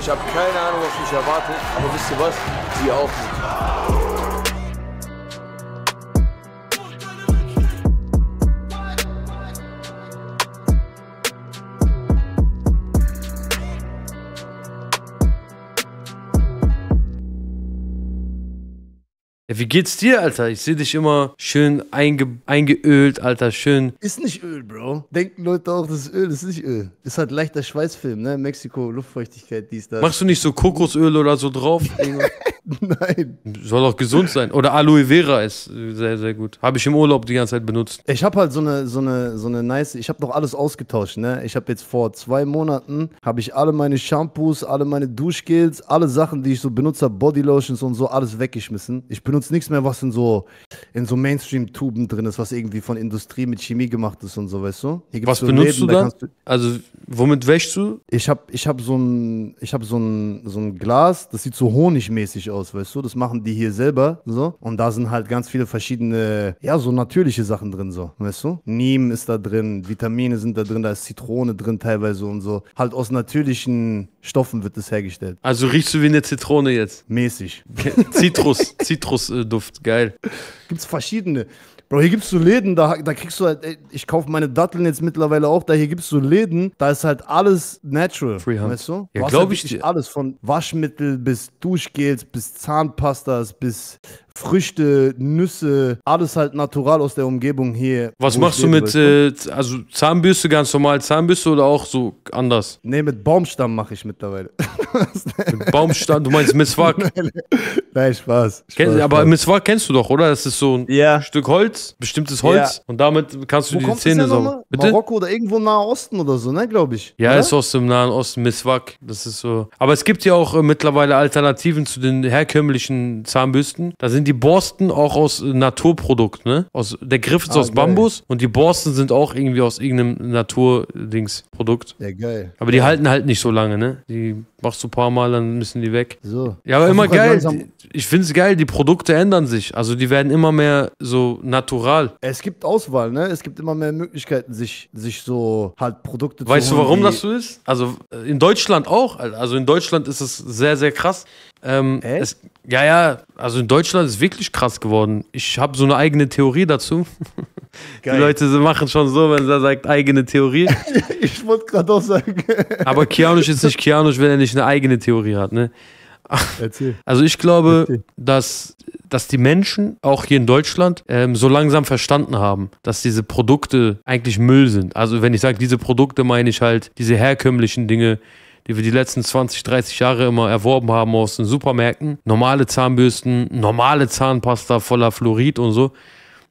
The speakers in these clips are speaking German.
Ich habe keine Ahnung, was mich erwartet, aber wisst ihr was? Sie auch nicht. Wie geht's dir, Alter? Ich sehe dich immer schön einge eingeölt, Alter, schön. Ist nicht Öl, Bro. Denken Leute auch, das ist Öl, das ist nicht Öl. Ist halt leichter Schweißfilm, ne? Mexiko, Luftfeuchtigkeit, dies, das. Machst du nicht so Kokosöl oder so drauf? Nein. Soll auch gesund sein. Oder Aloe Vera ist sehr, sehr gut. Habe ich im Urlaub die ganze Zeit benutzt. Ich habe halt so eine, so eine, so eine nice, ich habe noch alles ausgetauscht, ne? Ich habe jetzt vor zwei Monaten, habe ich alle meine Shampoos, alle meine Duschgels, alle Sachen, die ich so benutze, Bodylotions und so, alles weggeschmissen. Ich benutze nichts mehr, was in so, in so Mainstream-Tuben drin ist, was irgendwie von Industrie mit Chemie gemacht ist und so, weißt du? was so benutzt Läden, du dann? Da du also, womit wäschst du? Ich habe ich hab so ein, ich habe so ein, so ein Glas, das sieht so honigmäßig aus aus, weißt du? Das machen die hier selber, so. Und da sind halt ganz viele verschiedene, ja, so natürliche Sachen drin, so, weißt du? Neem ist da drin, Vitamine sind da drin, da ist Zitrone drin teilweise und so. Halt aus natürlichen Stoffen wird das hergestellt. Also riechst du wie eine Zitrone jetzt? Mäßig. Zitrus, Zitrusduft, geil. Gibt's verschiedene. Bro, hier gibt's so Läden, da, da kriegst du halt, ey, ich kaufe meine Datteln jetzt mittlerweile auch, da hier gibt's so Läden, da ist halt alles natural. Freehand. Weißt du? Ja, glaube halt ich. Alles von Waschmittel bis Duschgels, bis Zahnpastas, bis Früchte, Nüsse, alles halt natural aus der Umgebung hier. Was machst du mit, äh, also Zahnbürste, ganz normal Zahnbürste oder auch so anders? Nee, mit Baumstamm mache ich mittlerweile. mit Baumstamm, du meinst Mitzwak? Nein, nein, Spaß. Spaß aber Mitzwak kennst du doch, oder? Das ist so ein yeah. Stück Holz, bestimmtes Holz yeah. und damit kannst du Wo die Zähne sauber. Marokko oder irgendwo im Nahen Osten oder so, ne, glaube ich. Ja, oder? ist aus dem Nahen Osten, Mitzwak. Das ist so. Aber es gibt ja auch äh, mittlerweile Alternativen zu den herkömmlichen Zahnbürsten. Da sind die die Borsten auch aus Naturprodukt, ne? Aus, der Griff ist ah, aus geil. Bambus und die Borsten sind auch irgendwie aus irgendeinem Naturdingsprodukt. Ja, geil. Aber die ja. halten halt nicht so lange, ne? Die machst du ein paar Mal, dann müssen die weg. So. Ja, aber immer halt geil. Ich finde es geil, die Produkte ändern sich. Also die werden immer mehr so natural. Es gibt Auswahl, ne? Es gibt immer mehr Möglichkeiten, sich, sich so halt Produkte weißt zu Weißt du, warum das so ist? Also äh, in Deutschland auch. Also in Deutschland ist es sehr, sehr krass. Ähm, es, ja, ja, also in Deutschland ist wirklich krass geworden. Ich habe so eine eigene Theorie dazu. Geil. Die Leute machen schon so, wenn er sagt, eigene Theorie. ich wollte gerade auch sagen. Aber Kianisch ist nicht Kianisch, wenn er nicht eine eigene Theorie hat, ne? Erzähl. Also ich glaube, Erzähl. dass, dass die Menschen auch hier in Deutschland ähm, so langsam verstanden haben, dass diese Produkte eigentlich Müll sind. Also wenn ich sage, diese Produkte meine ich halt diese herkömmlichen Dinge, die wir die letzten 20, 30 Jahre immer erworben haben aus den Supermärkten. Normale Zahnbürsten, normale Zahnpasta voller Fluorid und so.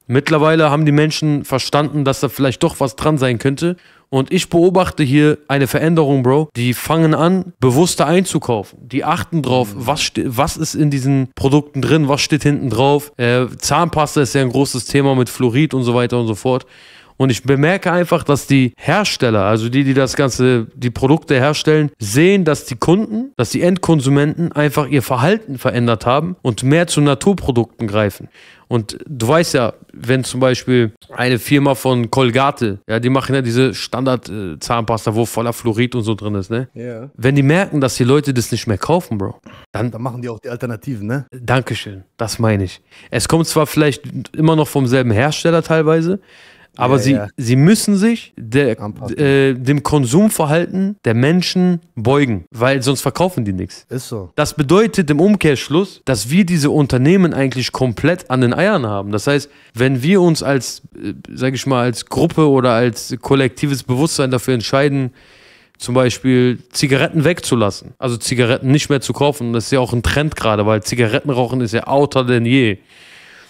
Mittlerweile haben die Menschen verstanden, dass da vielleicht doch was dran sein könnte. Und ich beobachte hier eine Veränderung, Bro. Die fangen an, bewusster einzukaufen. Die achten drauf, was, was ist in diesen Produkten drin, was steht hinten drauf. Äh, Zahnpasta ist ja ein großes Thema mit Fluorid und so weiter und so fort. Und ich bemerke einfach, dass die Hersteller, also die, die das Ganze, die Produkte herstellen, sehen, dass die Kunden, dass die Endkonsumenten einfach ihr Verhalten verändert haben und mehr zu Naturprodukten greifen. Und du weißt ja, wenn zum Beispiel eine Firma von Colgate, ja, die machen ja diese Standard-Zahnpasta, wo voller Fluorid und so drin ist, ne? Yeah. Wenn die merken, dass die Leute das nicht mehr kaufen, Bro, dann, dann machen die auch die Alternativen, ne? Dankeschön, das meine ich. Es kommt zwar vielleicht immer noch vom selben Hersteller teilweise, aber ja, sie, ja. sie müssen sich der, äh, dem Konsumverhalten der Menschen beugen, weil sonst verkaufen die nichts. Ist so. Das bedeutet im Umkehrschluss, dass wir diese Unternehmen eigentlich komplett an den Eiern haben. Das heißt, wenn wir uns als, äh, sage ich mal, als Gruppe oder als kollektives Bewusstsein dafür entscheiden, zum Beispiel Zigaretten wegzulassen, also Zigaretten nicht mehr zu kaufen. Das ist ja auch ein Trend gerade, weil Zigarettenrauchen ist ja outer denn je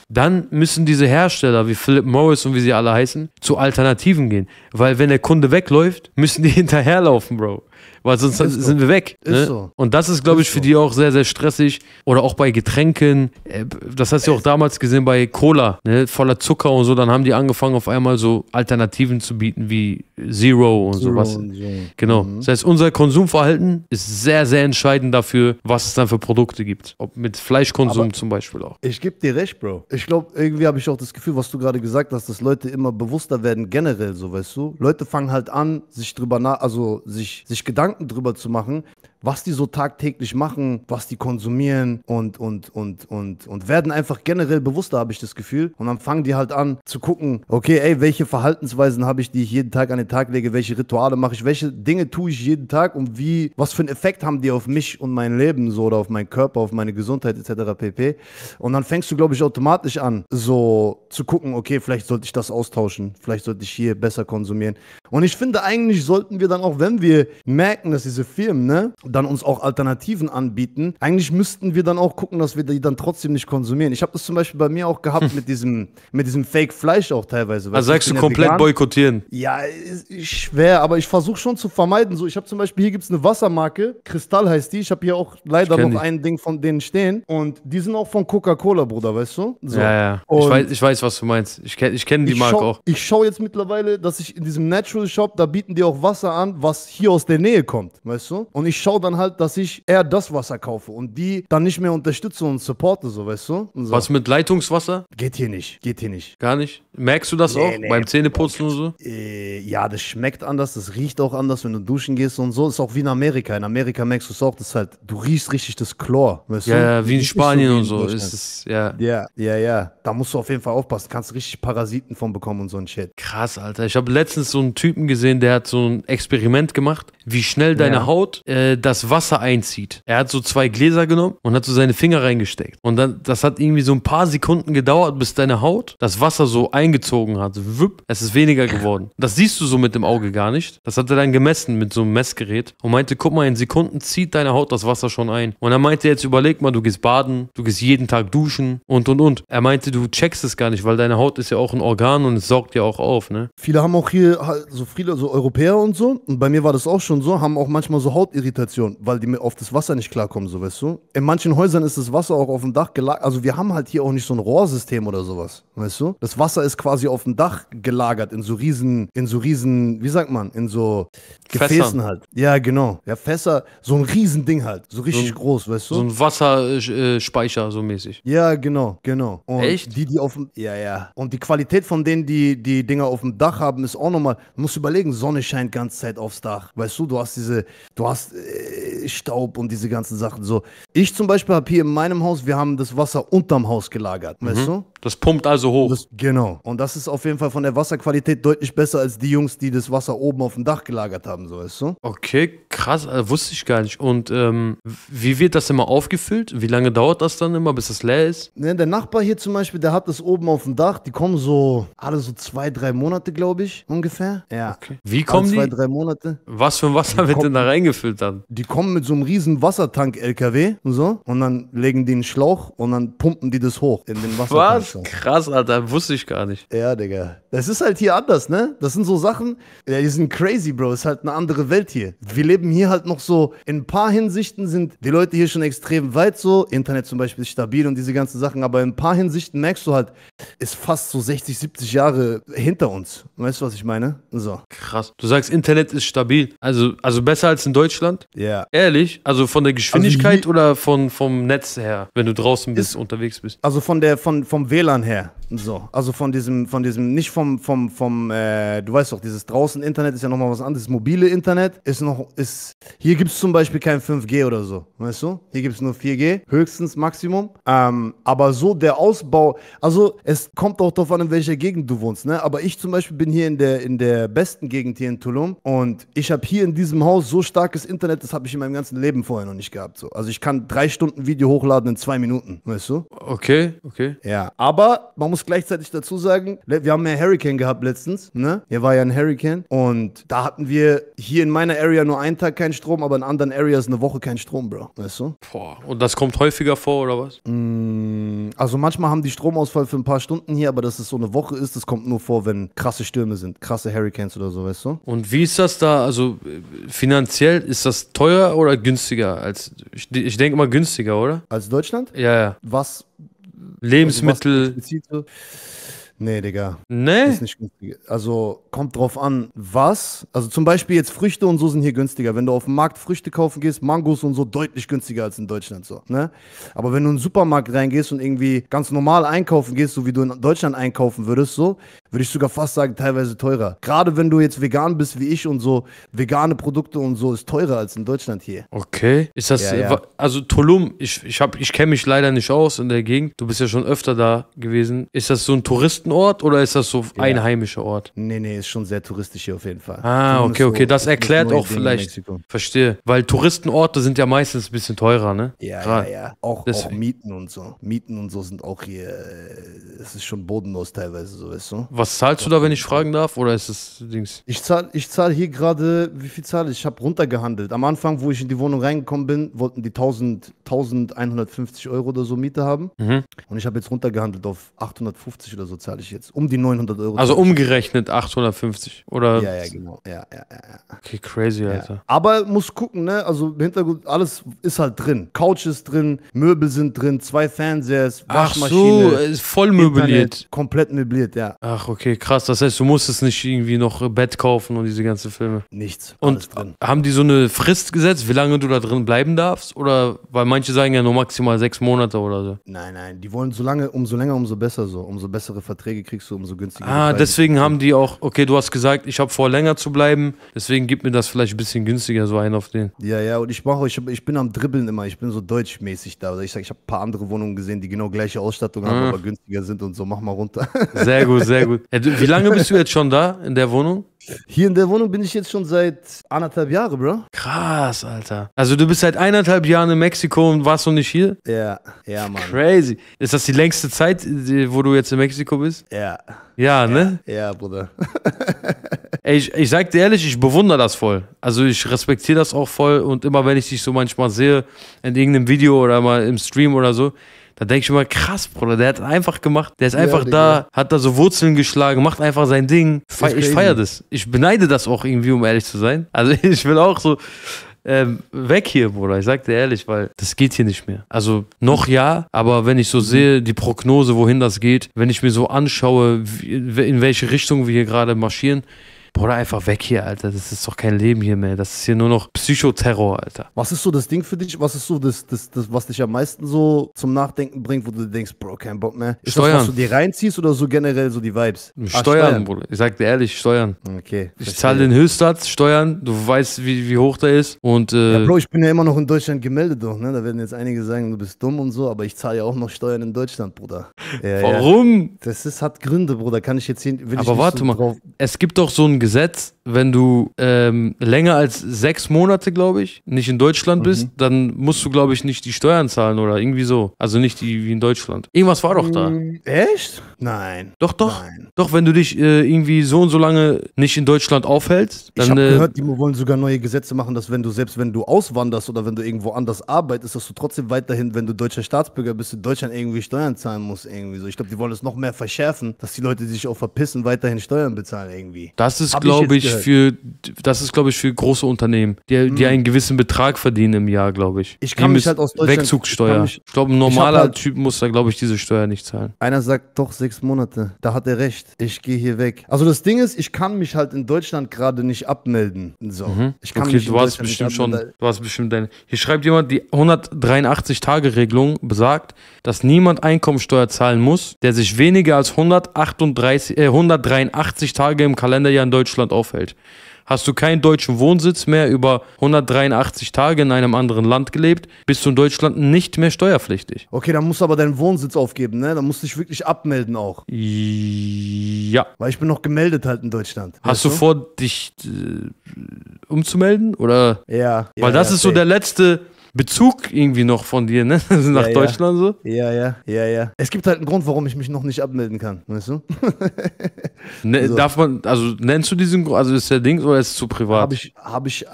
dann müssen diese Hersteller wie Philip Morris und wie sie alle heißen zu Alternativen gehen. Weil wenn der Kunde wegläuft, müssen die hinterherlaufen, Bro weil sonst ist sind so. wir weg. Ne? Ist so. Und das ist, glaube ich, für so. die auch sehr, sehr stressig. Oder auch bei Getränken. Äh, das hast du auch damals gesehen bei Cola, ne? voller Zucker und so. Dann haben die angefangen, auf einmal so Alternativen zu bieten wie Zero und Zero sowas. Und so. Genau. Mhm. Das heißt, unser Konsumverhalten ist sehr, sehr entscheidend dafür, was es dann für Produkte gibt. Ob mit Fleischkonsum Aber zum Beispiel auch. Ich gebe dir recht, Bro. Ich glaube, irgendwie habe ich auch das Gefühl, was du gerade gesagt hast, dass Leute immer bewusster werden, generell so, weißt du? Leute fangen halt an, sich drüber nach, also sich, sich Gedanken Gedanken drüber zu machen, was die so tagtäglich machen, was die konsumieren und, und, und, und, und werden einfach generell bewusster, habe ich das Gefühl. Und dann fangen die halt an zu gucken, okay, ey, welche Verhaltensweisen habe ich, die ich jeden Tag an den Tag lege, welche Rituale mache ich, welche Dinge tue ich jeden Tag und wie, was für einen Effekt haben die auf mich und mein Leben so oder auf meinen Körper, auf meine Gesundheit etc. pp. Und dann fängst du, glaube ich, automatisch an, so zu gucken, okay, vielleicht sollte ich das austauschen, vielleicht sollte ich hier besser konsumieren. Und ich finde, eigentlich sollten wir dann auch, wenn wir merken, dass diese Firmen, ne, dann uns auch Alternativen anbieten, eigentlich müssten wir dann auch gucken, dass wir die dann trotzdem nicht konsumieren. Ich habe das zum Beispiel bei mir auch gehabt mit diesem, mit diesem Fake-Fleisch auch teilweise. Also sagst du ja komplett vegan. boykottieren? Ja, schwer, aber ich versuche schon zu vermeiden. So, ich habe zum Beispiel, hier gibt es eine Wassermarke, Kristall heißt die. Ich habe hier auch leider noch die. ein Ding von denen stehen. Und die sind auch von Coca-Cola, Bruder, weißt du? So. Ja, ja. ich weiß, ich weiß, was du meinst. Ich kenne ich kenn die ich Marke auch. Ich schaue jetzt mittlerweile, dass ich in diesem Natural Shop, da bieten die auch Wasser an, was hier aus der Nähe kommt, weißt du? Und ich schaue schaue dann halt, dass ich eher das Wasser kaufe und die dann nicht mehr unterstütze und supporte, so weißt du? So. Was mit Leitungswasser? Geht hier nicht, geht hier nicht. Gar nicht? Merkst du das nee, auch nee, beim Zähneputzen und so? Äh, ja, das schmeckt anders, das riecht auch anders, wenn du duschen gehst und so. Ist auch wie in Amerika. In Amerika merkst du es auch, dass halt, du riechst richtig das Chlor, weißt ja, du? Ja, wie in Spanien so und so. Ist es, ja. ja, ja, ja. Da musst du auf jeden Fall aufpassen, kannst richtig Parasiten von bekommen und so ein Shit. Krass, Alter. Ich habe letztens so einen Typen gesehen, der hat so ein Experiment gemacht, wie schnell deine ja. Haut äh, das Wasser einzieht. Er hat so zwei Gläser genommen und hat so seine Finger reingesteckt. Und dann, das hat irgendwie so ein paar Sekunden gedauert, bis deine Haut das Wasser so eingezogen hat. Wipp, es ist weniger geworden. Das siehst du so mit dem Auge gar nicht. Das hat er dann gemessen mit so einem Messgerät und meinte, guck mal, in Sekunden zieht deine Haut das Wasser schon ein. Und er meinte, jetzt überleg mal, du gehst baden, du gehst jeden Tag duschen und und und. Er meinte, du checkst es gar nicht, weil deine Haut ist ja auch ein Organ und es saugt ja auch auf, ne? Viele haben auch hier so viele, so Europäer und so, und bei mir war das auch schon so, haben auch manchmal so Hautirritationen. Situation, weil die auf das Wasser nicht klarkommen, so weißt du. In manchen Häusern ist das Wasser auch auf dem Dach gelagert. Also wir haben halt hier auch nicht so ein Rohrsystem oder sowas, weißt du. Das Wasser ist quasi auf dem Dach gelagert in so riesen, in so riesen, wie sagt man, in so Gefäßen Fässern. halt. Ja, genau. Ja, Fässer, so ein Riesending halt, so richtig so, groß, weißt du. So ein Wasserspeicher, so mäßig. Ja, genau, genau. Und Echt? Die, die auf dem, ja, ja. Und die Qualität von denen, die die Dinger auf dem Dach haben, ist auch nochmal, du musst überlegen, Sonne scheint ganze Zeit aufs Dach, weißt du, du hast diese, du hast äh, äh, Staub und diese ganzen Sachen so. Ich zum Beispiel habe hier in meinem Haus, wir haben das Wasser unterm Haus gelagert, mhm. weißt du? Das pumpt also hoch. Das, genau. Und das ist auf jeden Fall von der Wasserqualität deutlich besser als die Jungs, die das Wasser oben auf dem Dach gelagert haben, so weißt du? Okay, krass, also wusste ich gar nicht. Und ähm, wie wird das immer aufgefüllt? Wie lange dauert das dann immer, bis es leer ist? Ne, der Nachbar hier zum Beispiel, der hat das oben auf dem Dach. Die kommen so alle so zwei, drei Monate, glaube ich, ungefähr. Ja. Okay. Wie kommen alle zwei, die? Zwei, drei Monate. Was für ein Wasser die wird kommen, denn da reingefüllt dann? Die kommen mit so einem riesen Wassertank-LKW und so und dann legen die einen Schlauch und dann pumpen die das hoch in den Wasser. Was? Krass, Alter, wusste ich gar nicht. Ja, Digga. Das ist halt hier anders, ne? Das sind so Sachen, die sind crazy, Bro. Ist halt eine andere Welt hier. Wir leben hier halt noch so, in ein paar Hinsichten sind die Leute hier schon extrem weit so. Internet zum Beispiel ist stabil und diese ganzen Sachen, aber in ein paar Hinsichten merkst du halt, ist fast so 60, 70 Jahre hinter uns. Weißt du, was ich meine? So. Krass. Du sagst, Internet ist stabil. Also, also besser als in Deutschland? Ja. Yeah. Ehrlich? Also von der also Geschwindigkeit also oder von, vom Netz her, wenn du draußen bist, unterwegs bist? Also von der, von, vom WLAN her. So, also von diesem, von diesem, nicht vom, vom, vom, äh, du weißt doch, dieses draußen Internet ist ja nochmal was anderes. Das mobile Internet ist noch, ist, hier gibt es zum Beispiel kein 5G oder so, weißt du? Hier gibt es nur 4G, höchstens Maximum. Ähm, aber so der Ausbau, also es kommt auch darauf an, in welcher Gegend du wohnst, ne? Aber ich zum Beispiel bin hier in der, in der besten Gegend hier in Tulum und ich habe hier in diesem Haus so starkes Internet, das habe ich in meinem ganzen Leben vorher noch nicht gehabt, so. Also ich kann drei Stunden Video hochladen in zwei Minuten, weißt du? Okay, okay. Ja, aber man muss muss gleichzeitig dazu sagen, wir haben ja Hurricane gehabt letztens, ne? Hier war ja ein Hurricane und da hatten wir hier in meiner Area nur einen Tag keinen Strom, aber in anderen Areas eine Woche keinen Strom, Bro. Weißt du? Boah. Und das kommt häufiger vor, oder was? Mm, also manchmal haben die Stromausfall für ein paar Stunden hier, aber dass es so eine Woche ist, das kommt nur vor, wenn krasse Stürme sind, krasse Hurricanes oder so, weißt du? Und wie ist das da? Also äh, finanziell ist das teuer oder günstiger als ich, ich denke mal günstiger, oder? Als Deutschland? Ja, ja. Was also Lebensmittel. Also Nee, Digga. Nee? Ist nicht günstig. Also kommt drauf an, was. Also zum Beispiel jetzt Früchte und so sind hier günstiger. Wenn du auf dem Markt Früchte kaufen gehst, Mangos und so deutlich günstiger als in Deutschland so. Ne? Aber wenn du in den Supermarkt reingehst und irgendwie ganz normal einkaufen gehst, so wie du in Deutschland einkaufen würdest, so, würde ich sogar fast sagen, teilweise teurer. Gerade wenn du jetzt vegan bist wie ich und so, vegane Produkte und so ist teurer als in Deutschland hier. Okay. Ist das, ja, ja. also Tulum, ich, ich, ich kenne mich leider nicht aus in der Gegend. Du bist ja schon öfter da gewesen. Ist das so ein Touristenort oder ist das so ja. einheimischer Ort? Nee, nee, ist schon sehr touristisch hier auf jeden Fall. Ah, Tulum okay, okay. das erklärt auch vielleicht. Verstehe. Weil Touristenorte sind ja meistens ein bisschen teurer, ne? Ja, Gerade. ja, ja. Auch, auch Mieten und so. Mieten und so sind auch hier, äh, es ist schon bodenlos teilweise, so weißt du? Was zahlst du da, wenn ich fragen darf? Oder ist es Dings? Ich zahle ich zahl hier gerade, wie viel zahle ich? Ich habe runtergehandelt. Am Anfang, wo ich in die Wohnung reingekommen bin, wollten die 1000, 1150 Euro oder so Miete haben. Mhm. Und ich habe jetzt runtergehandelt auf 850 oder so zahle ich jetzt. Um die 900 Euro. Also umgerechnet 850 oder? Ja, ja, genau. Ja, ja, ja. Okay, crazy, Alter. Ja. Aber muss gucken, ne? Also im Hintergrund, alles ist halt drin. Couch ist drin, Möbel sind drin, zwei Fernseher, Waschmaschine. Ach so, ist äh, voll möbliert. Internet, komplett möbliert, ja. Ach, okay, krass. Das heißt, du musstest nicht irgendwie noch Bett kaufen und diese ganzen Filme. Nichts. Und haben die so eine Frist gesetzt, wie lange du da drin bleiben darfst? Oder weil manche sagen ja nur maximal sechs Monate oder so. Nein, nein. Die wollen so lange, umso länger, umso besser so. Umso bessere Verträge kriegst du, umso günstiger. Ah, Preise. deswegen haben die auch, okay, du hast gesagt, ich habe vor, länger zu bleiben. Deswegen gib mir das vielleicht ein bisschen günstiger, so ein auf den. Ja, ja, und ich mache, ich, ich bin am Dribbeln immer. Ich bin so deutschmäßig da. Also ich sage, ich habe ein paar andere Wohnungen gesehen, die genau gleiche Ausstattung mhm. haben, ah. aber günstiger sind und so. Mach mal runter. Sehr gut, sehr gut cool. Wie lange bist du jetzt schon da in der Wohnung? Hier in der Wohnung bin ich jetzt schon seit anderthalb Jahren, Bro. Krass, Alter. Also du bist seit eineinhalb Jahren in Mexiko und warst noch nicht hier? Ja, ja, Mann. Crazy. Ist das die längste Zeit, wo du jetzt in Mexiko bist? Ja. Ja, ja ne? Ja, Bruder. Ey, ich, ich sag dir ehrlich, ich bewundere das voll. Also ich respektiere das auch voll und immer wenn ich dich so manchmal sehe, in irgendeinem Video oder mal im Stream oder so, da denke ich immer, krass, Bruder, der hat einfach gemacht, der ist einfach ja, da, Digga. hat da so Wurzeln geschlagen, macht einfach sein Ding. Fe ich feiere das. Ich beneide das auch irgendwie, um ehrlich zu sein. Also ich will auch so, ähm, weg hier, Bruder. Ich sag dir ehrlich, weil das geht hier nicht mehr. Also noch ja, aber wenn ich so mhm. sehe, die Prognose, wohin das geht, wenn ich mir so anschaue, in welche Richtung wir hier gerade marschieren, Bruder, einfach weg hier, Alter. Das ist doch kein Leben hier mehr. Das ist hier nur noch Psychoterror, Alter. Was ist so das Ding für dich? Was ist so das, das, das was dich am meisten so zum Nachdenken bringt, wo du denkst, Bro, kein Bock mehr? Ist Steuern. das, was du dir reinziehst oder so generell so die Vibes? Ah, steuern, Ach, Steuern. Bruder. Ich sag dir ehrlich, Steuern. Okay. Ich zahle den Höchstsatz, Steuern. Du weißt, wie, wie hoch der ist. Und, äh, ja, Bro, ich bin ja immer noch in Deutschland gemeldet, doch, ne? Da werden jetzt einige sagen, du bist dumm und so, aber ich zahle ja auch noch Steuern in Deutschland, Bruder. Ja, Warum? Ja. Das ist, hat Gründe, Bruder. Kann ich jetzt hier. aber warte so mal. Drauf. Es gibt doch so ein gezet wenn du ähm, länger als sechs Monate, glaube ich, nicht in Deutschland mhm. bist, dann musst du, glaube ich, nicht die Steuern zahlen oder irgendwie so. Also nicht die, wie in Deutschland. Irgendwas war doch da. Mm, echt? Nein. Doch, doch. Nein. Doch, wenn du dich äh, irgendwie so und so lange nicht in Deutschland aufhältst, dann. Ich habe äh, gehört, die wollen sogar neue Gesetze machen, dass wenn du, selbst wenn du auswanderst oder wenn du irgendwo anders arbeitest, dass du trotzdem weiterhin, wenn du deutscher Staatsbürger bist, in Deutschland irgendwie Steuern zahlen musst. Irgendwie so. Ich glaube, die wollen es noch mehr verschärfen, dass die Leute sich auch verpissen, weiterhin Steuern bezahlen irgendwie. Das ist, glaube ich, ich äh, für, das ist, glaube ich, für große Unternehmen, die, die hm. einen gewissen Betrag verdienen im Jahr, glaube ich. Ich kann die mich halt aus Deutschland. Wegzugssteuer. Ich, ich glaube, ein normaler halt, Typ muss da, glaube ich, diese Steuer nicht zahlen. Einer sagt doch sechs Monate. Da hat er recht. Ich gehe hier weg. Also das Ding ist, ich kann mich halt in Deutschland gerade nicht abmelden. So. Mhm. Ich kann okay, mich du hast bestimmt schon, du warst bestimmt deine. Hier schreibt jemand, die 183-Tage-Regelung besagt, dass niemand Einkommensteuer zahlen muss, der sich weniger als 138, äh, 183 Tage im Kalenderjahr in Deutschland aufhält. Welt. Hast du keinen deutschen Wohnsitz mehr über 183 Tage in einem anderen Land gelebt, bist du in Deutschland nicht mehr steuerpflichtig. Okay, dann musst du aber deinen Wohnsitz aufgeben, ne? Dann musst du dich wirklich abmelden auch. Ja. Weil ich bin noch gemeldet halt in Deutschland. Hast du, du vor, dich äh, umzumelden? Oder? Ja. Weil ja, das ja, ist okay. so der letzte Bezug irgendwie noch von dir, ne? Also nach ja, Deutschland ja. so. Ja, ja, ja, ja. Es gibt halt einen Grund, warum ich mich noch nicht abmelden kann, weißt du? ne, so. Also darf man, also nennst du diesen Grund, also ist der Ding oder ist es zu privat? Habe ich, habe ich, äh,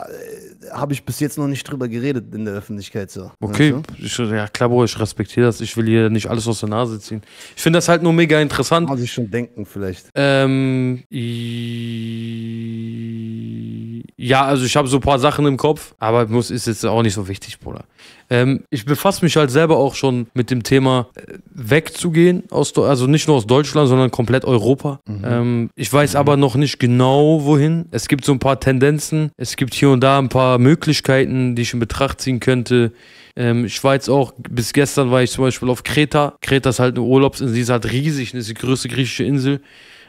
habe ich bis jetzt noch nicht drüber geredet in der Öffentlichkeit so. Okay, weißt du? ich, ja klar, Bro, ich respektiere das. Ich will hier nicht alles aus der Nase ziehen. Ich finde das halt nur mega interessant. Muss sich schon denken vielleicht. Ähm, ja, also ich habe so ein paar Sachen im Kopf, aber muss, ist jetzt auch nicht so wichtig, Bruder. Ähm, ich befasse mich halt selber auch schon mit dem Thema äh, wegzugehen, aus, also nicht nur aus Deutschland, sondern komplett Europa. Mhm. Ähm, ich weiß mhm. aber noch nicht genau, wohin. Es gibt so ein paar Tendenzen, es gibt hier und da ein paar Möglichkeiten, die ich in Betracht ziehen könnte. Ähm, Schweiz auch, bis gestern war ich zum Beispiel auf Kreta. Kreta ist halt eine Urlaubsinsel, die ist halt riesig, das ist die größte griechische Insel.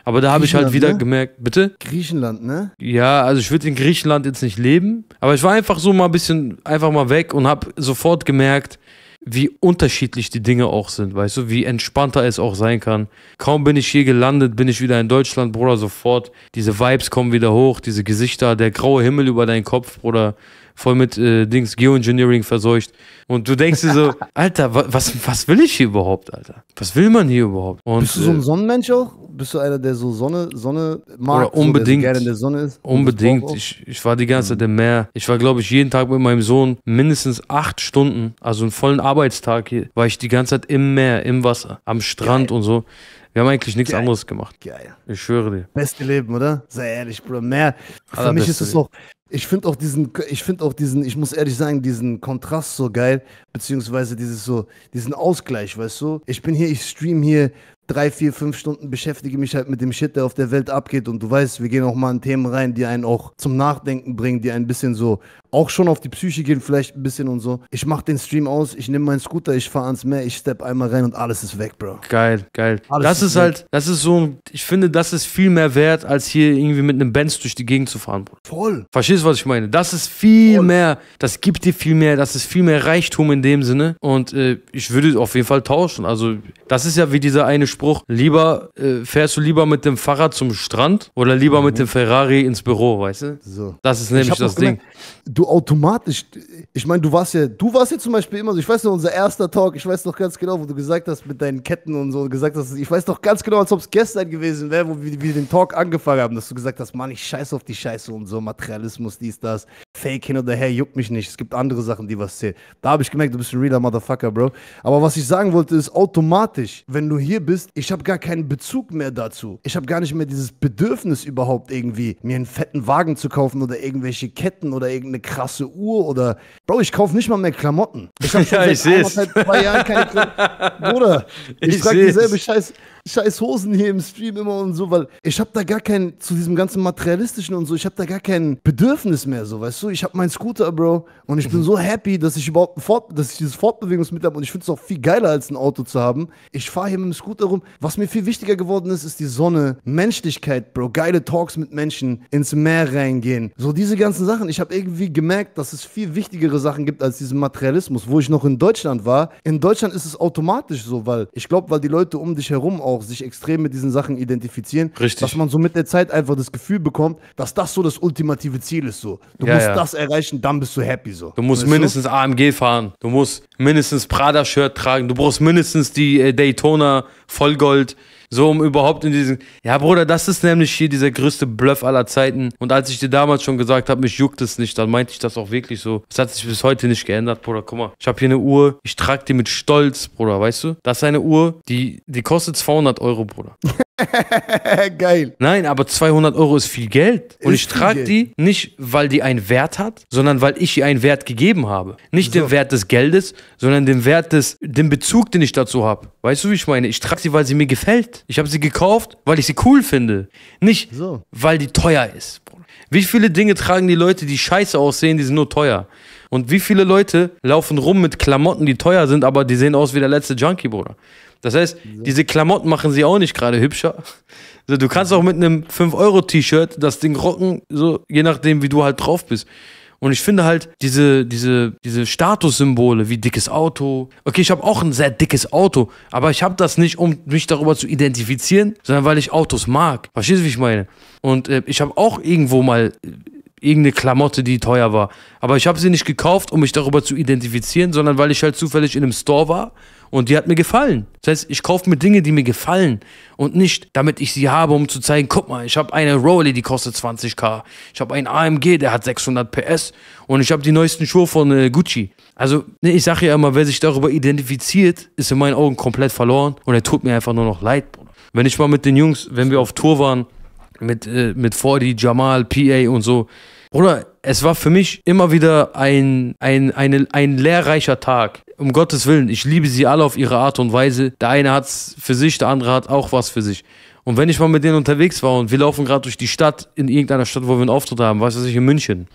Aber da habe ich halt wieder ne? gemerkt, bitte? Griechenland, ne? Ja, also ich würde in Griechenland jetzt nicht leben. Aber ich war einfach so mal ein bisschen, einfach mal weg und habe sofort gemerkt, wie unterschiedlich die Dinge auch sind, weißt du, wie entspannter es auch sein kann. Kaum bin ich hier gelandet, bin ich wieder in Deutschland, Bruder, sofort. Diese Vibes kommen wieder hoch, diese Gesichter, der graue Himmel über deinen Kopf, Bruder, voll mit äh, Dings Geoengineering verseucht. Und du denkst dir so, Alter, was, was will ich hier überhaupt, Alter? Was will man hier überhaupt? Und, Bist du so ein äh, Sonnenmensch auch? bist du einer, der so Sonne, Sonne mag? Oder unbedingt. So, der so gerne in der Sonne ist? Unbedingt. Ich, ich war die ganze Zeit im Meer. Ich war, glaube ich, jeden Tag mit meinem Sohn mindestens acht Stunden, also einen vollen Arbeitstag hier, war ich die ganze Zeit im Meer, im Wasser, am Strand Geil. und so. Wir haben eigentlich nichts Geil. anderes gemacht. Geil. Ich schwöre dir. Beste Leben, oder? Sei ehrlich, Bro. Mehr. Für mich ist es auch. Ich finde auch diesen, ich finde auch diesen, ich muss ehrlich sagen, diesen Kontrast so geil, beziehungsweise dieses so, diesen Ausgleich, weißt du? Ich bin hier, ich stream hier drei, vier, fünf Stunden beschäftige mich halt mit dem Shit, der auf der Welt abgeht. Und du weißt, wir gehen auch mal in Themen rein, die einen auch zum Nachdenken bringen, die ein bisschen so auch schon auf die Psyche gehen, vielleicht ein bisschen und so. Ich mache den Stream aus, ich nehme meinen Scooter, ich fahre ans Meer, ich steppe einmal rein und alles ist weg, Bro. Geil, geil. Alles das ist, ist halt, das ist so, ich finde, das ist viel mehr wert, als hier irgendwie mit einem Benz durch die Gegend zu fahren, Bro. Voll. Verstehst du, was ich meine? Das ist viel Voll. mehr, das gibt dir viel mehr, das ist viel mehr Reichtum in dem Sinne. Und äh, ich würde auf jeden Fall tauschen. Also, das ist ja wie dieser eine Spruch, lieber äh, fährst du lieber mit dem Fahrrad zum Strand oder lieber mhm. mit dem Ferrari ins Büro, weißt du? So. Das ist nämlich das Ding. du automatisch, ich meine, du warst ja, du warst ja zum Beispiel immer so, ich weiß noch, unser erster Talk, ich weiß noch ganz genau, wo du gesagt hast mit deinen Ketten und so, gesagt hast, ich weiß noch ganz genau, als ob es gestern gewesen wäre, wo wir, wir, den Talk angefangen haben, dass du gesagt hast, Mann, ich scheiße auf die Scheiße und so, Materialismus, dies, das, Fake hin oder her, juckt mich nicht, es gibt andere Sachen, die was zählen. Da habe ich gemerkt, du bist ein realer Motherfucker, Bro. Aber was ich sagen wollte, ist automatisch, wenn du hier bist, ich habe gar keinen Bezug mehr dazu. Ich habe gar nicht mehr dieses Bedürfnis überhaupt irgendwie, mir einen fetten Wagen zu kaufen oder irgendwelche Ketten oder irgendeine krasse Uhr oder Bro, ich kaufe nicht mal mehr Klamotten. Ich habe schon ja, seit, ich seit zwei Jahren keine Klamotten. Bruder, ich, ich trage dieselbe Scheiße scheiß Hosen hier im Stream immer und so, weil ich habe da gar kein, zu diesem ganzen materialistischen und so, ich habe da gar kein Bedürfnis mehr, so, weißt du? Ich habe meinen Scooter, Bro, und ich bin mhm. so happy, dass ich überhaupt, fort, dass ich dieses Fortbewegungsmittel habe und ich finde es auch viel geiler, als ein Auto zu haben. Ich fahre hier mit dem Scooter rum. Was mir viel wichtiger geworden ist, ist die Sonne, Menschlichkeit, Bro, geile Talks mit Menschen, ins Meer reingehen. So diese ganzen Sachen. Ich habe irgendwie gemerkt, dass es viel wichtigere Sachen gibt als diesen Materialismus, wo ich noch in Deutschland war. In Deutschland ist es automatisch so, weil ich glaube, weil die Leute um dich herum auch auch sich extrem mit diesen Sachen identifizieren, Richtig. dass man so mit der Zeit einfach das Gefühl bekommt, dass das so das ultimative Ziel ist. So. Du ja, musst ja. das erreichen, dann bist du happy. So. Du musst weißt mindestens du? AMG fahren, du musst mindestens Prada-Shirt tragen, du brauchst mindestens die äh, Daytona Vollgold. So, um überhaupt in diesen. Ja, Bruder, das ist nämlich hier dieser größte Bluff aller Zeiten. Und als ich dir damals schon gesagt habe, mich juckt es nicht, dann meinte ich das auch wirklich so. Es hat sich bis heute nicht geändert, Bruder. Guck mal, ich habe hier eine Uhr. Ich trage die mit Stolz, Bruder, weißt du? Das ist eine Uhr, die, die kostet 200 Euro, Bruder. Geil. Nein, aber 200 Euro ist viel Geld. Und ich trage die nicht, weil die einen Wert hat, sondern weil ich ihr einen Wert gegeben habe. Nicht so. den Wert des Geldes, sondern den Wert des, den Bezug, den ich dazu habe. Weißt du, wie ich meine? Ich trage sie, weil sie mir gefällt. Ich habe sie gekauft, weil ich sie cool finde. Nicht, so. weil die teuer ist. Wie viele Dinge tragen die Leute, die scheiße aussehen, die sind nur teuer? Und wie viele Leute laufen rum mit Klamotten, die teuer sind, aber die sehen aus wie der letzte Junkie, Bruder? Das heißt, diese Klamotten machen sie auch nicht gerade hübscher. Also, du kannst auch mit einem 5-Euro-T-Shirt das Ding rocken, so je nachdem, wie du halt drauf bist. Und ich finde halt diese, diese, diese Statussymbole wie dickes Auto. Okay, ich habe auch ein sehr dickes Auto, aber ich habe das nicht, um mich darüber zu identifizieren, sondern weil ich Autos mag. Verstehst du, wie ich meine? Und äh, ich habe auch irgendwo mal äh, irgendeine Klamotte, die teuer war. Aber ich habe sie nicht gekauft, um mich darüber zu identifizieren, sondern weil ich halt zufällig in einem Store war und die hat mir gefallen. Das heißt, ich kaufe mir Dinge, die mir gefallen und nicht, damit ich sie habe, um zu zeigen, guck mal, ich habe eine Rolli, die kostet 20k. Ich habe einen AMG, der hat 600 PS und ich habe die neuesten Schuhe von äh, Gucci. Also, ne, ich sage ja immer, wer sich darüber identifiziert, ist in meinen Augen komplett verloren und er tut mir einfach nur noch leid, Bruder. Wenn ich mal mit den Jungs, wenn wir auf Tour waren, mit, äh, mit 40, Jamal, PA und so, Bruder, es war für mich immer wieder ein, ein, eine, ein lehrreicher Tag um Gottes Willen, ich liebe sie alle auf ihre Art und Weise. Der eine hat es für sich, der andere hat auch was für sich. Und wenn ich mal mit denen unterwegs war und wir laufen gerade durch die Stadt, in irgendeiner Stadt, wo wir einen Auftritt haben, weiß ich, in München,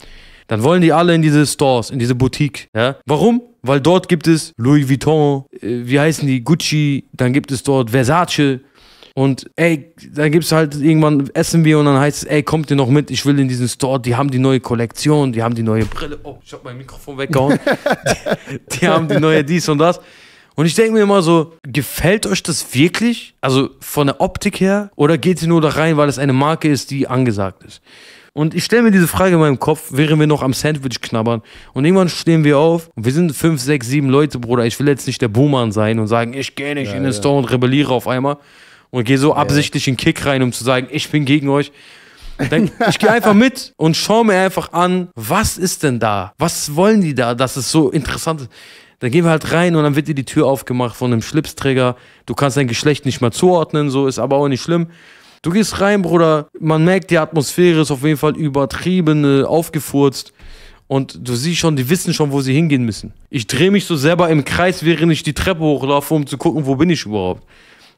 dann wollen die alle in diese Stores, in diese Boutique. Ja? Warum? Weil dort gibt es Louis Vuitton, äh, wie heißen die, Gucci, dann gibt es dort Versace, und ey, da gibt es halt irgendwann, essen wir und dann heißt es, ey, kommt ihr noch mit, ich will in diesen Store, die haben die neue Kollektion, die haben die neue Brille. Oh, ich habe mein Mikrofon weggehauen. die, die haben die neue dies und das. Und ich denke mir immer so, gefällt euch das wirklich? Also von der Optik her? Oder geht ihr nur da rein, weil es eine Marke ist, die angesagt ist? Und ich stelle mir diese Frage in meinem Kopf, während wir noch am Sandwich knabbern. Und irgendwann stehen wir auf und wir sind fünf, sechs, sieben Leute, Bruder. Ich will jetzt nicht der Boomer sein und sagen, ich gehe nicht ja, in den ja. Store und rebelliere auf einmal und gehe so absichtlich in Kick rein, um zu sagen, ich bin gegen euch. Dann, ich gehe einfach mit und schaue mir einfach an, was ist denn da? Was wollen die da, dass es so interessant ist? Dann gehen wir halt rein und dann wird dir die Tür aufgemacht von einem Schlipsträger. Du kannst dein Geschlecht nicht mal zuordnen, so ist aber auch nicht schlimm. Du gehst rein, Bruder. Man merkt, die Atmosphäre ist auf jeden Fall übertrieben, äh, aufgefurzt. Und du siehst schon, die wissen schon, wo sie hingehen müssen. Ich drehe mich so selber im Kreis, während ich die Treppe hochlaufe, um zu gucken, wo bin ich überhaupt.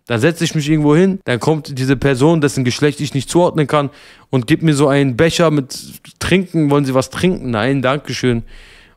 Dann setze ich mich irgendwo hin, dann kommt diese Person, dessen Geschlecht ich nicht zuordnen kann und gibt mir so einen Becher mit Trinken. Wollen Sie was trinken? Nein, Dankeschön.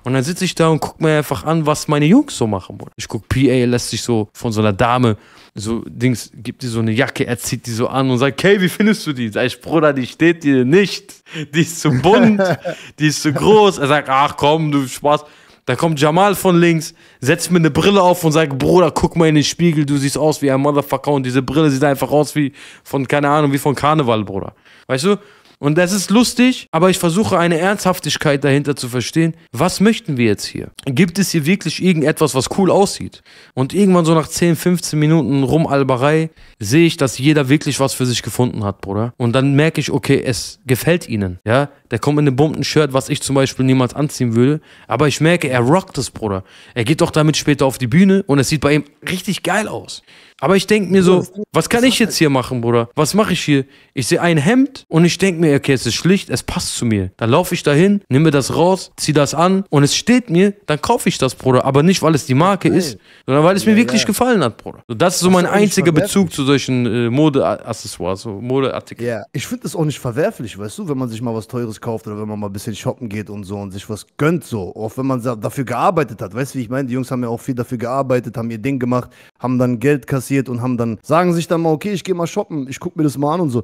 Und dann sitze ich da und gucke mir einfach an, was meine Jungs so machen. wollen. Ich gucke, PA lässt sich so von so einer Dame so Dings, gibt die so eine Jacke, er zieht die so an und sagt, hey, wie findest du die? Sag ich, Bruder, die steht dir nicht. Die ist zu bunt, die ist zu groß. Er sagt, ach komm, du Spaß. Da kommt Jamal von links, setzt mir eine Brille auf und sagt, Bruder, guck mal in den Spiegel, du siehst aus wie ein Motherfucker und diese Brille sieht einfach aus wie von, keine Ahnung, wie von Karneval, Bruder. Weißt du? Und das ist lustig, aber ich versuche eine Ernsthaftigkeit dahinter zu verstehen. Was möchten wir jetzt hier? Gibt es hier wirklich irgendetwas, was cool aussieht? Und irgendwann so nach 10, 15 Minuten Rumalberei sehe ich, dass jeder wirklich was für sich gefunden hat, Bruder. Und dann merke ich, okay, es gefällt ihnen. Ja, der kommt in einem bunten shirt was ich zum Beispiel niemals anziehen würde. Aber ich merke, er rockt es, Bruder. Er geht doch damit später auf die Bühne und es sieht bei ihm richtig geil aus. Aber ich denke mir so, was kann ich jetzt hier machen, Bruder? Was mache ich hier? Ich sehe ein Hemd und ich denke mir, okay, es ist schlicht, es passt zu mir. Dann laufe ich dahin, nehme das raus, ziehe das an und es steht mir, dann kaufe ich das, Bruder. Aber nicht, weil es die Marke Nein. ist, sondern weil es mir wirklich ja. gefallen hat, Bruder. So, das ist so das mein einziger Bezug zu solchen äh, Modeaccessoires, so Modeartikeln. Ja, ich finde das auch nicht verwerflich, weißt du, wenn man sich mal was Teures kauft oder wenn man mal ein bisschen shoppen geht und so und sich was gönnt, so. Auch wenn man dafür gearbeitet hat, weißt du, wie ich meine? Die Jungs haben ja auch viel dafür gearbeitet, haben ihr Ding gemacht, haben dann Geld kassiert interessiert und haben dann, sagen sich dann mal, okay, ich gehe mal shoppen, ich gucke mir das mal an und so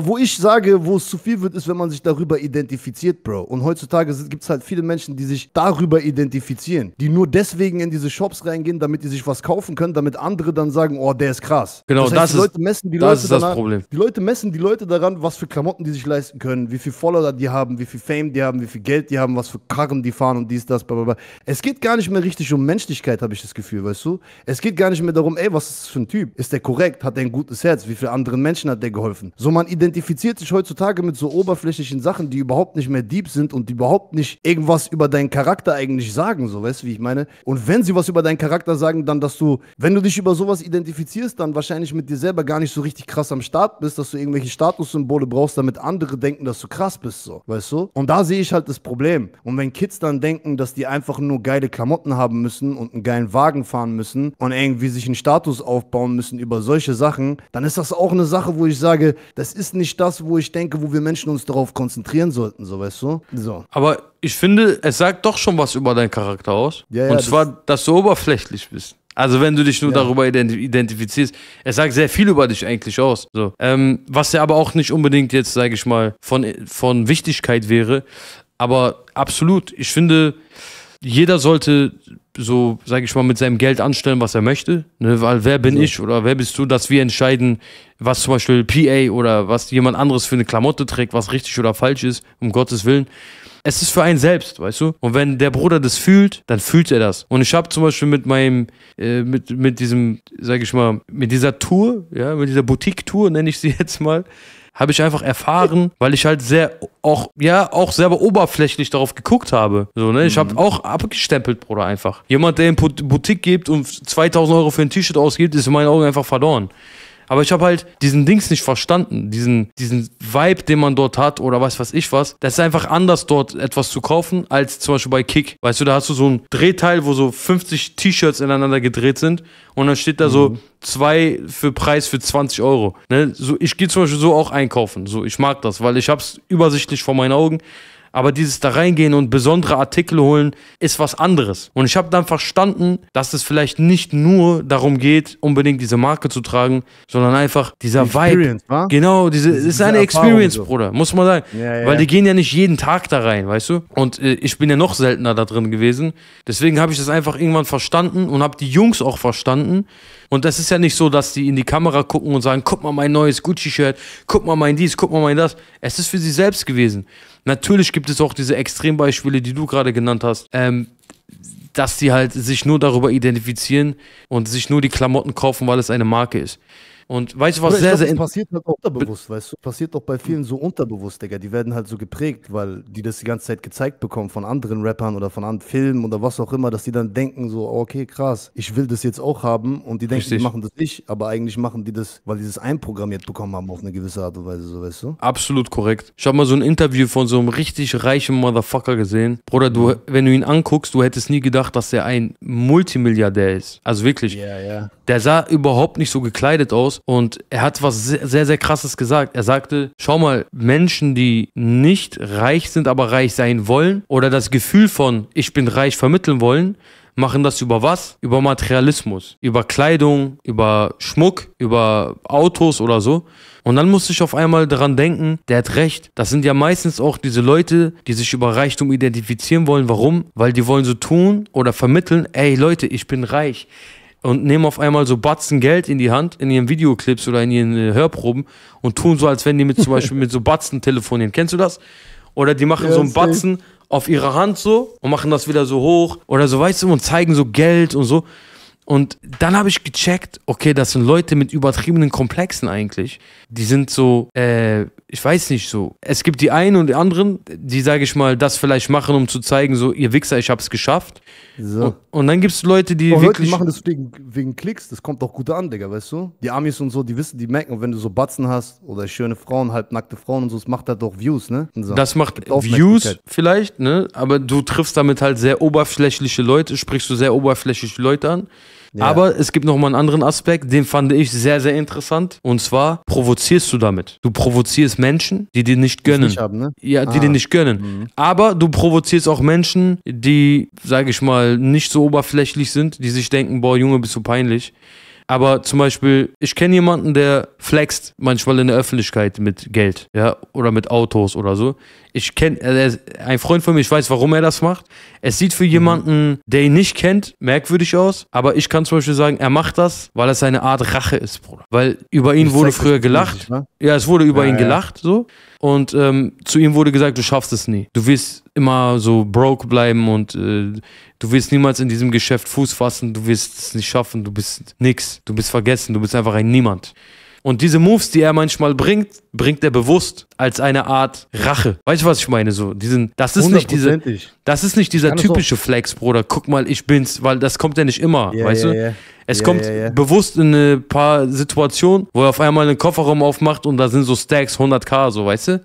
wo ich sage, wo es zu viel wird, ist, wenn man sich darüber identifiziert, Bro. Und heutzutage gibt es halt viele Menschen, die sich darüber identifizieren, die nur deswegen in diese Shops reingehen, damit die sich was kaufen können, damit andere dann sagen, oh, der ist krass. Genau, das, heißt, das die ist, Leute messen die das, ist das danach, Problem. Die Leute messen die Leute daran, was für Klamotten die sich leisten können, wie viel Follower die haben, wie viel Fame die haben, wie viel Geld die haben, was für Karren die fahren und dies, das, blablabla. Es geht gar nicht mehr richtig um Menschlichkeit, habe ich das Gefühl, weißt du? Es geht gar nicht mehr darum, ey, was ist das für ein Typ? Ist der korrekt? Hat der ein gutes Herz? Wie viel anderen Menschen hat der geholfen? So, man identifiziert identifiziert sich heutzutage mit so oberflächlichen Sachen, die überhaupt nicht mehr deep sind und die überhaupt nicht irgendwas über deinen Charakter eigentlich sagen, so weißt du, wie ich meine? Und wenn sie was über deinen Charakter sagen, dann, dass du, wenn du dich über sowas identifizierst, dann wahrscheinlich mit dir selber gar nicht so richtig krass am Start bist, dass du irgendwelche Statussymbole brauchst, damit andere denken, dass du krass bist, so, weißt du? Und da sehe ich halt das Problem. Und wenn Kids dann denken, dass die einfach nur geile Klamotten haben müssen und einen geilen Wagen fahren müssen und irgendwie sich einen Status aufbauen müssen über solche Sachen, dann ist das auch eine Sache, wo ich sage, das ist ist nicht das, wo ich denke, wo wir Menschen uns darauf konzentrieren sollten, so weißt du? So. Aber ich finde, es sagt doch schon was über deinen Charakter aus. Ja, ja, und zwar, das dass du oberflächlich bist. Also wenn du dich nur ja. darüber identifizierst, es sagt sehr viel über dich eigentlich aus. So. Ähm, was ja aber auch nicht unbedingt jetzt, sage ich mal, von, von Wichtigkeit wäre. Aber absolut, ich finde, jeder sollte so, sage ich mal, mit seinem Geld anstellen, was er möchte. Ne? Weil wer bin also. ich oder wer bist du, dass wir entscheiden, was zum Beispiel PA oder was jemand anderes für eine Klamotte trägt, was richtig oder falsch ist, um Gottes Willen. Es ist für einen selbst, weißt du? Und wenn der Bruder das fühlt, dann fühlt er das. Und ich habe zum Beispiel mit meinem, äh, mit, mit diesem, sage ich mal, mit dieser Tour, ja, mit dieser Boutique-Tour, nenne ich sie jetzt mal, habe ich einfach erfahren, weil ich halt sehr auch ja auch selber oberflächlich darauf geguckt habe. So ne, ich habe mhm. auch abgestempelt, Bruder, einfach. Jemand, der in Boutique gibt und 2000 Euro für ein T-Shirt ausgibt, ist in meinen Augen einfach verloren. Aber ich habe halt diesen Dings nicht verstanden, diesen, diesen Vibe, den man dort hat oder was weiß ich was. Das ist einfach anders, dort etwas zu kaufen, als zum Beispiel bei Kick. Weißt du, da hast du so ein Drehteil, wo so 50 T-Shirts ineinander gedreht sind und dann steht da mhm. so zwei für Preis für 20 Euro. Ne? So, ich gehe zum Beispiel so auch einkaufen. So, ich mag das, weil ich hab's übersichtlich vor meinen Augen. Aber dieses da reingehen und besondere Artikel holen ist was anderes. Und ich habe dann verstanden, dass es vielleicht nicht nur darum geht, unbedingt diese Marke zu tragen, sondern einfach dieser die Vibe. Wa? Genau, diese, diese ist eine Experience, so. Bruder, muss man sagen. Ja, ja, Weil die gehen ja nicht jeden Tag da rein, weißt du? Und äh, ich bin ja noch seltener da drin gewesen. Deswegen habe ich das einfach irgendwann verstanden und habe die Jungs auch verstanden. Und das ist ja nicht so, dass die in die Kamera gucken und sagen, guck mal mein neues Gucci-Shirt, guck mal mein dies, guck mal mein das. Es ist für sie selbst gewesen. Natürlich gibt es auch diese Extrembeispiele, die du gerade genannt hast, ähm, dass die halt sich nur darüber identifizieren und sich nur die Klamotten kaufen, weil es eine Marke ist. Und weißt du, was sehr, glaub, sehr. Das passiert halt auch unterbewusst, weißt du? Passiert auch bei vielen so unterbewusst, Digga. Die werden halt so geprägt, weil die das die ganze Zeit gezeigt bekommen von anderen Rappern oder von anderen Filmen oder was auch immer, dass die dann denken so, oh, okay, krass, ich will das jetzt auch haben. Und die denken, Richtig. die machen das nicht, aber eigentlich machen die das, weil die das einprogrammiert bekommen haben auf eine gewisse Art und Weise, so, weißt du? Absolut korrekt. Ich habe mal so ein Interview von so einem richtig reichen Motherfucker gesehen. Bruder, du, mhm. wenn du ihn anguckst, du hättest nie gedacht, dass er ein Multimilliardär ist. Also wirklich. Yeah, yeah. Der sah überhaupt nicht so gekleidet aus raus und er hat was sehr, sehr, sehr krasses gesagt. Er sagte, schau mal, Menschen, die nicht reich sind, aber reich sein wollen oder das Gefühl von, ich bin reich vermitteln wollen, machen das über was? Über Materialismus, über Kleidung, über Schmuck, über Autos oder so. Und dann musste ich auf einmal daran denken, der hat recht. Das sind ja meistens auch diese Leute, die sich über Reichtum identifizieren wollen. Warum? Weil die wollen so tun oder vermitteln, ey Leute, ich bin reich und nehmen auf einmal so Batzen Geld in die Hand in ihren Videoclips oder in ihren äh, Hörproben und tun so, als wenn die mit zum Beispiel mit so Batzen telefonieren. Kennst du das? Oder die machen ja, so einen Batzen auf ihre Hand so und machen das wieder so hoch oder so, weißt du, und zeigen so Geld und so. Und dann habe ich gecheckt, okay, das sind Leute mit übertriebenen Komplexen eigentlich. Die sind so, äh, ich weiß nicht so. Es gibt die einen und die anderen, die, sage ich mal, das vielleicht machen, um zu zeigen, so, ihr Wichser, ich hab's geschafft. So. Und, und, dann gibt's Leute, die oh, wirklich. Leute, die machen das wegen, wegen Klicks, das kommt auch gut an, Digga, weißt du? Die Amis und so, die wissen, die merken, wenn du so Batzen hast oder schöne Frauen, halbnackte Frauen und so, das macht halt doch Views, ne? So. Das macht Views vielleicht, ne? Aber du triffst damit halt sehr oberflächliche Leute, sprichst du sehr oberflächliche Leute an. Aber es gibt noch mal einen anderen Aspekt, den fand ich sehr, sehr interessant. Und zwar provozierst du damit. Du provozierst Menschen, die dir nicht gönnen. Nicht haben, ne? Ja, die ah. dir nicht gönnen. Mhm. Aber du provozierst auch Menschen, die, sage ich mal, nicht so oberflächlich sind, die sich denken, boah, Junge, bist du peinlich. Aber zum Beispiel, ich kenne jemanden, der flext manchmal in der Öffentlichkeit mit Geld, ja, oder mit Autos oder so. Ich kenne, also äh, ein Freund von mir, ich weiß, warum er das macht. Es sieht für mhm. jemanden, der ihn nicht kennt, merkwürdig aus, aber ich kann zum Beispiel sagen, er macht das, weil es eine Art Rache ist, Bruder. Weil über ihn ich wurde früher gelacht. ne? Ja, es wurde über ja, ihn ja. gelacht, so und ähm, zu ihm wurde gesagt, du schaffst es nie. Du wirst immer so broke bleiben und äh, du wirst niemals in diesem Geschäft Fuß fassen, du wirst es nicht schaffen, du bist nix, du bist vergessen, du bist einfach ein Niemand. Und diese Moves, die er manchmal bringt, bringt er bewusst als eine Art Rache. Weißt du, was ich meine? So, diesen, das ist nicht diese, das ist nicht dieser typische Flex, Bruder. Guck mal, ich bin's, weil das kommt ja nicht immer, yeah, weißt yeah, du? Yeah. Es ja, kommt ja, ja. bewusst in ein paar Situationen, wo er auf einmal einen Kofferraum aufmacht und da sind so Stacks 100k, so weißt du?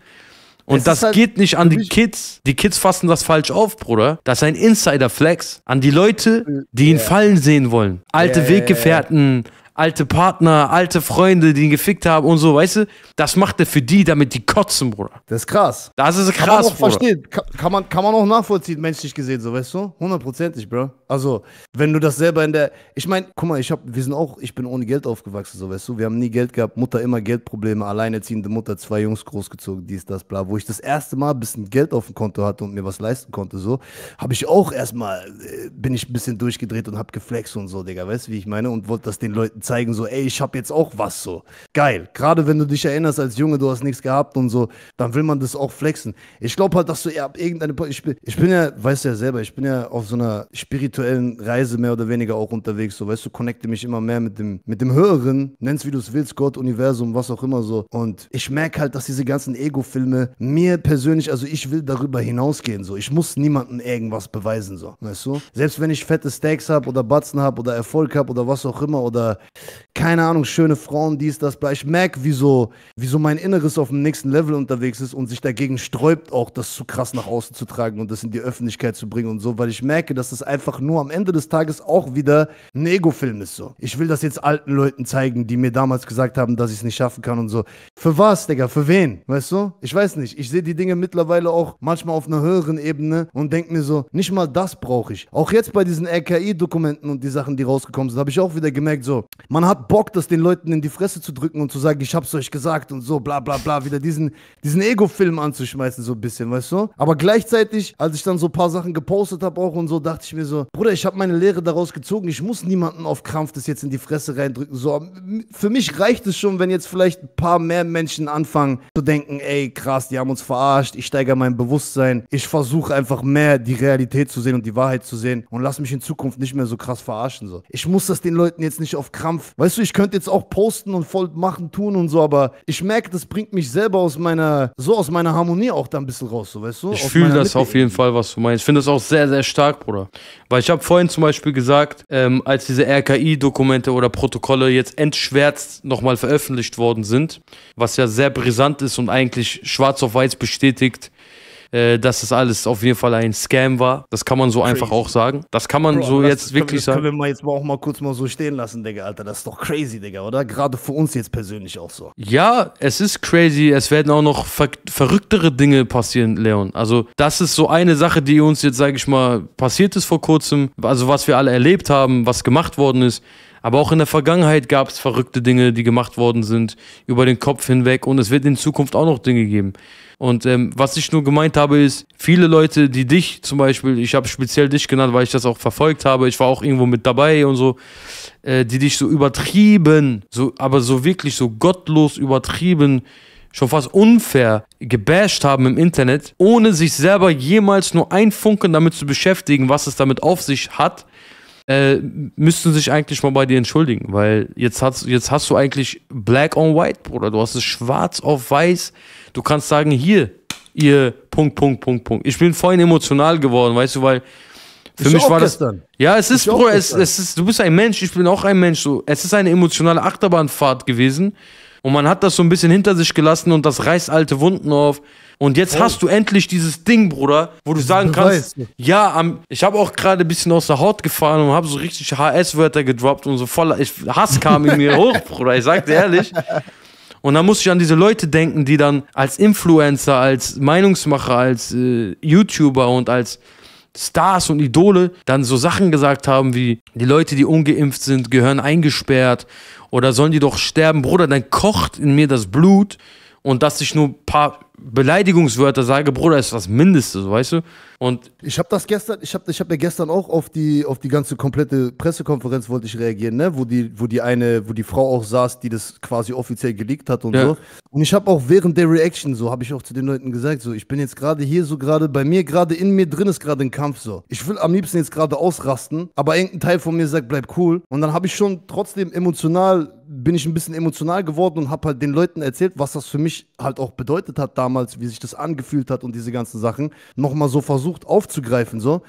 Und es das halt geht nicht an die Kids. Die Kids fassen das falsch auf, Bruder. Das ist ein Insider-Flex an die Leute, die ihn fallen sehen wollen. Alte Weggefährten, alte Partner, alte Freunde, die ihn gefickt haben und so, weißt du? Das macht er für die, damit die kotzen, Bruder. Das ist krass. Das ist krass, kann man auch Bruder. Verstehen. Kann, man, kann man auch nachvollziehen, menschlich gesehen, so, weißt du? Hundertprozentig, Bro. Also, wenn du das selber in der. Ich meine, guck mal, ich hab, wir sind auch, ich bin ohne Geld aufgewachsen, so, weißt du? Wir haben nie Geld gehabt, Mutter immer Geldprobleme, alleinerziehende Mutter, zwei Jungs großgezogen, dies, das, bla. Wo ich das erste Mal ein bisschen Geld auf dem Konto hatte und mir was leisten konnte, so, habe ich auch erstmal, äh, bin ich ein bisschen durchgedreht und hab geflext und so, Digga, weißt du, wie ich meine? Und wollte das den Leuten zeigen, so, ey, ich habe jetzt auch was so. Geil. Gerade wenn du dich erinnerst als Junge, du hast nichts gehabt und so, dann will man das auch flexen. Ich glaube halt, dass du ja irgendeine. Ich bin, ich bin ja, weißt du ja selber, ich bin ja auf so einer spirituellen Reise mehr oder weniger auch unterwegs. So, weißt du, connecte mich immer mehr mit dem, mit dem Höheren, nenn's wie du es willst, Gott, Universum, was auch immer so. Und ich merke halt, dass diese ganzen Ego-Filme mir persönlich, also ich will darüber hinausgehen. So, ich muss niemandem irgendwas beweisen, so, weißt du? Selbst wenn ich fette Stacks habe oder Batzen habe oder Erfolg habe oder was auch immer oder keine Ahnung, schöne Frauen, dies, das, bla. Ich merke, wieso, so, mein Inneres auf dem nächsten Level unterwegs ist und sich dagegen sträubt, auch das zu krass nach außen zu tragen und das in die Öffentlichkeit zu bringen und so, weil ich merke, dass das einfach nur am Ende des Tages auch wieder ein Ego-Film ist. So. Ich will das jetzt alten Leuten zeigen, die mir damals gesagt haben, dass ich es nicht schaffen kann und so. Für was, Digga? Für wen? Weißt du? Ich weiß nicht. Ich sehe die Dinge mittlerweile auch manchmal auf einer höheren Ebene und denke mir so, nicht mal das brauche ich. Auch jetzt bei diesen RKI-Dokumenten und die Sachen, die rausgekommen sind, habe ich auch wieder gemerkt, so, man hat Bock, das den Leuten in die Fresse zu drücken und zu sagen, ich hab's euch gesagt und so, bla bla bla, wieder diesen, diesen Ego-Film anzuschmeißen, so ein bisschen, weißt du? Aber gleichzeitig, als ich dann so ein paar Sachen gepostet habe auch und so, dachte ich mir so, Bruder, ich habe meine Lehre daraus gezogen, ich muss niemanden auf Krampf das jetzt in die Fresse reindrücken. So, für mich reicht es schon, wenn jetzt vielleicht ein paar mehr Menschen anfangen zu denken, ey, krass, die haben uns verarscht, ich steigere mein Bewusstsein, ich versuche einfach mehr die Realität zu sehen und die Wahrheit zu sehen und lass mich in Zukunft nicht mehr so krass verarschen. So. Ich muss das den Leuten jetzt nicht auf Krampf Krampf. Weißt du, ich könnte jetzt auch posten und voll machen, tun und so, aber ich merke, das bringt mich selber aus meiner, so aus meiner Harmonie auch da ein bisschen raus, so, weißt du? Ich fühle das Mitte auf jeden Fall, was du meinst. Ich finde das auch sehr, sehr stark, Bruder. Weil ich habe vorhin zum Beispiel gesagt, ähm, als diese RKI-Dokumente oder Protokolle jetzt entschwärzt nochmal veröffentlicht worden sind, was ja sehr brisant ist und eigentlich schwarz auf weiß bestätigt, äh, dass das alles auf jeden Fall ein Scam war. Das kann man so crazy. einfach auch sagen. Das kann man Bro, so jetzt wirklich sagen. Das können wir jetzt mal auch mal kurz mal so stehen lassen, Digga, Alter. Das ist doch crazy, Digga, oder? Gerade für uns jetzt persönlich auch so. Ja, es ist crazy. Es werden auch noch ver verrücktere Dinge passieren, Leon. Also, das ist so eine Sache, die uns jetzt, sage ich mal, passiert ist vor kurzem. Also, was wir alle erlebt haben, was gemacht worden ist. Aber auch in der Vergangenheit gab es verrückte Dinge, die gemacht worden sind, über den Kopf hinweg. Und es wird in Zukunft auch noch Dinge geben. Und ähm, was ich nur gemeint habe, ist, viele Leute, die dich zum Beispiel, ich habe speziell dich genannt, weil ich das auch verfolgt habe, ich war auch irgendwo mit dabei und so, äh, die dich so übertrieben, so, aber so wirklich so gottlos übertrieben, schon fast unfair gebasht haben im Internet, ohne sich selber jemals nur ein Funken damit zu beschäftigen, was es damit auf sich hat, äh, müssten sich eigentlich mal bei dir entschuldigen, weil jetzt hast, jetzt hast du eigentlich Black on White, Bruder. Du hast es schwarz auf weiß Du kannst sagen, hier, ihr Punkt, Punkt, Punkt, Punkt. Ich bin vorhin emotional geworden, weißt du, weil für ich mich war gestern. das. Ja, es ist, Bro, es, es, ist, du bist ein Mensch, ich bin auch ein Mensch. So. Es ist eine emotionale Achterbahnfahrt gewesen. Und man hat das so ein bisschen hinter sich gelassen und das reißt alte Wunden auf. Und jetzt oh. hast du endlich dieses Ding, Bruder, wo du sagen kannst, ja, am, ich habe auch gerade ein bisschen aus der Haut gefahren und habe so richtig HS-Wörter gedroppt und so voller ich, Hass kam in mir hoch, Bruder, ich sag dir ehrlich. Und dann muss ich an diese Leute denken, die dann als Influencer, als Meinungsmacher, als äh, YouTuber und als Stars und Idole dann so Sachen gesagt haben wie, die Leute, die ungeimpft sind, gehören eingesperrt oder sollen die doch sterben. Bruder, dann kocht in mir das Blut und dass ich nur ein paar Beleidigungswörter sage, Bruder, ist das Mindeste, so, weißt du? Und ich habe das gestern, ich habe ich hab ja gestern auch auf die, auf die ganze komplette Pressekonferenz wollte ich reagieren, ne? wo, die, wo die eine, wo die Frau auch saß, die das quasi offiziell geleakt hat und ja. so. Und ich habe auch während der Reaction, so habe ich auch zu den Leuten gesagt, so ich bin jetzt gerade hier, so gerade bei mir, gerade in mir drin ist gerade ein Kampf so. Ich will am liebsten jetzt gerade ausrasten, aber irgendein Teil von mir sagt, bleib cool. Und dann habe ich schon trotzdem emotional bin ich ein bisschen emotional geworden und habe halt den Leuten erzählt, was das für mich halt auch bedeutet hat damals, wie sich das angefühlt hat und diese ganzen Sachen. Nochmal so versucht versucht aufzugreifen, so.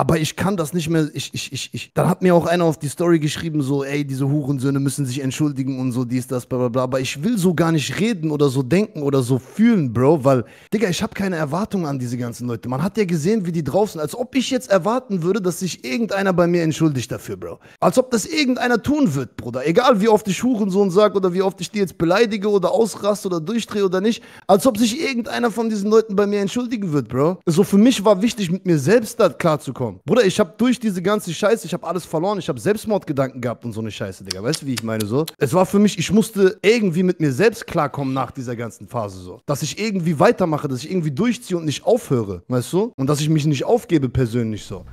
Aber ich kann das nicht mehr. Ich, ich, ich, ich. Dann hat mir auch einer auf die Story geschrieben, so, ey, diese Hurensöhne müssen sich entschuldigen und so, dies, das, bla, bla, bla. Aber ich will so gar nicht reden oder so denken oder so fühlen, Bro, weil, Digga, ich habe keine Erwartungen an diese ganzen Leute. Man hat ja gesehen, wie die draußen, Als ob ich jetzt erwarten würde, dass sich irgendeiner bei mir entschuldigt dafür, Bro. Als ob das irgendeiner tun wird, Bruder. Egal, wie oft ich Hurensohn sag oder wie oft ich die jetzt beleidige oder ausraste oder durchdrehe oder nicht. Als ob sich irgendeiner von diesen Leuten bei mir entschuldigen wird, Bro. So, also für mich war wichtig, mit mir selbst da klarzukommen. Lockdown. Bruder, ich habe durch diese ganze Scheiße, ich habe alles verloren, ich habe Selbstmordgedanken gehabt und so eine Scheiße, Digga. Weißt du, wie ich meine so? Es war für mich, ich musste irgendwie mit mir selbst klarkommen nach dieser ganzen Phase so. Dass ich irgendwie weitermache, dass ich irgendwie durchziehe und nicht aufhöre, weißt du? Und dass ich mich nicht aufgebe persönlich so.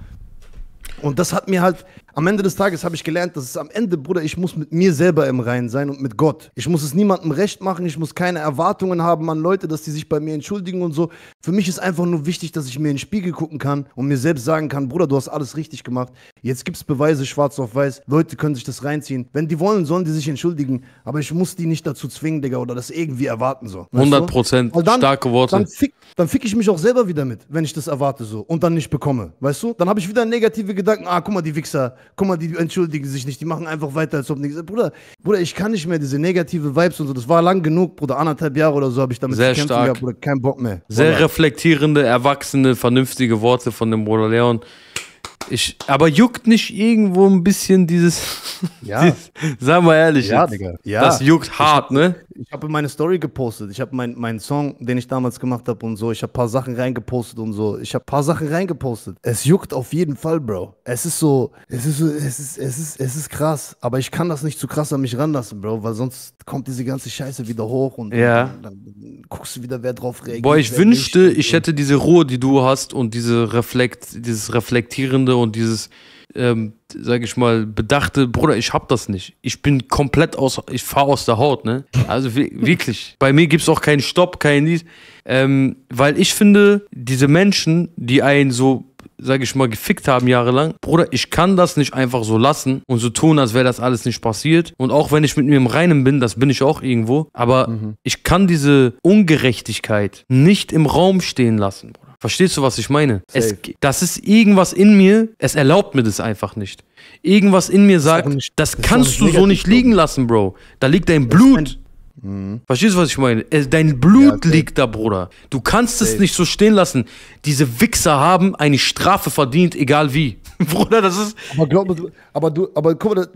Und das hat mir halt, am Ende des Tages habe ich gelernt, dass es am Ende, Bruder, ich muss mit mir selber im Reinen sein und mit Gott. Ich muss es niemandem recht machen, ich muss keine Erwartungen haben an Leute, dass die sich bei mir entschuldigen und so. Für mich ist einfach nur wichtig, dass ich mir in den Spiegel gucken kann und mir selbst sagen kann, Bruder, du hast alles richtig gemacht. Jetzt gibt es Beweise schwarz auf weiß. Leute können sich das reinziehen. Wenn die wollen, sollen die sich entschuldigen. Aber ich muss die nicht dazu zwingen, Digga, oder das irgendwie erwarten so. 100 Prozent, starke Worte. Dann fick, dann fick ich mich auch selber wieder mit, wenn ich das erwarte so und dann nicht bekomme. Weißt du? Dann habe ich wieder negative Gedanken. Ah, guck mal, die Wichser guck mal, die entschuldigen sich nicht, die machen einfach weiter, als ob nichts. Bruder, Bruder, ich kann nicht mehr diese negative Vibes und so. Das war lang genug, Bruder. Anderthalb Jahre oder so habe ich damit Sehr stark. Bruder. Kein Bock mehr. Sehr reflektierende, erwachsene, vernünftige Worte von dem Bruder Leon. Ich, aber juckt nicht irgendwo ein bisschen dieses. Ja. dieses, sagen wir ehrlich. Ja, jetzt, Digga. Ja. Das juckt hart, ich, ne? ich habe meine Story gepostet. Ich habe meinen mein Song, den ich damals gemacht habe und so. Ich habe ein paar Sachen reingepostet und so. Ich habe ein paar Sachen reingepostet. Es juckt auf jeden Fall, Bro. Es ist so, es ist so, es ist, es ist, es ist krass. Aber ich kann das nicht zu krass an mich ranlassen, Bro, weil sonst kommt diese ganze Scheiße wieder hoch und ja. dann, dann, guckst du wieder, wer drauf reagiert. Boah, ich wünschte, ich hätte diese Ruhe, die du hast und diese Reflekt, dieses Reflektierende und dieses ähm, sage ich mal, bedachte, Bruder, ich hab das nicht. Ich bin komplett aus, ich fahre aus der Haut, ne? Also wirklich. Bei mir gibt's auch keinen Stopp, kein dies. Ähm, weil ich finde, diese Menschen, die einen so sag ich mal, gefickt haben jahrelang. Bruder, ich kann das nicht einfach so lassen und so tun, als wäre das alles nicht passiert. Und auch wenn ich mit mir im Reinen bin, das bin ich auch irgendwo, aber mhm. ich kann diese Ungerechtigkeit nicht im Raum stehen lassen, Bruder. Verstehst du, was ich meine? Es, das ist irgendwas in mir, es erlaubt mir das einfach nicht. Irgendwas in mir sagt, nicht, das, das kannst du so nicht liegen lassen, Bro. Da liegt dein Blut. Mhm. Verstehst du, was ich meine? Äh, dein Blut ja, liegt da, Bruder. Du kannst es nicht so stehen lassen. Diese Wichser haben eine Strafe verdient, egal wie. Bruder, das ist. Aber glaub mir, aber du, aber guck mal,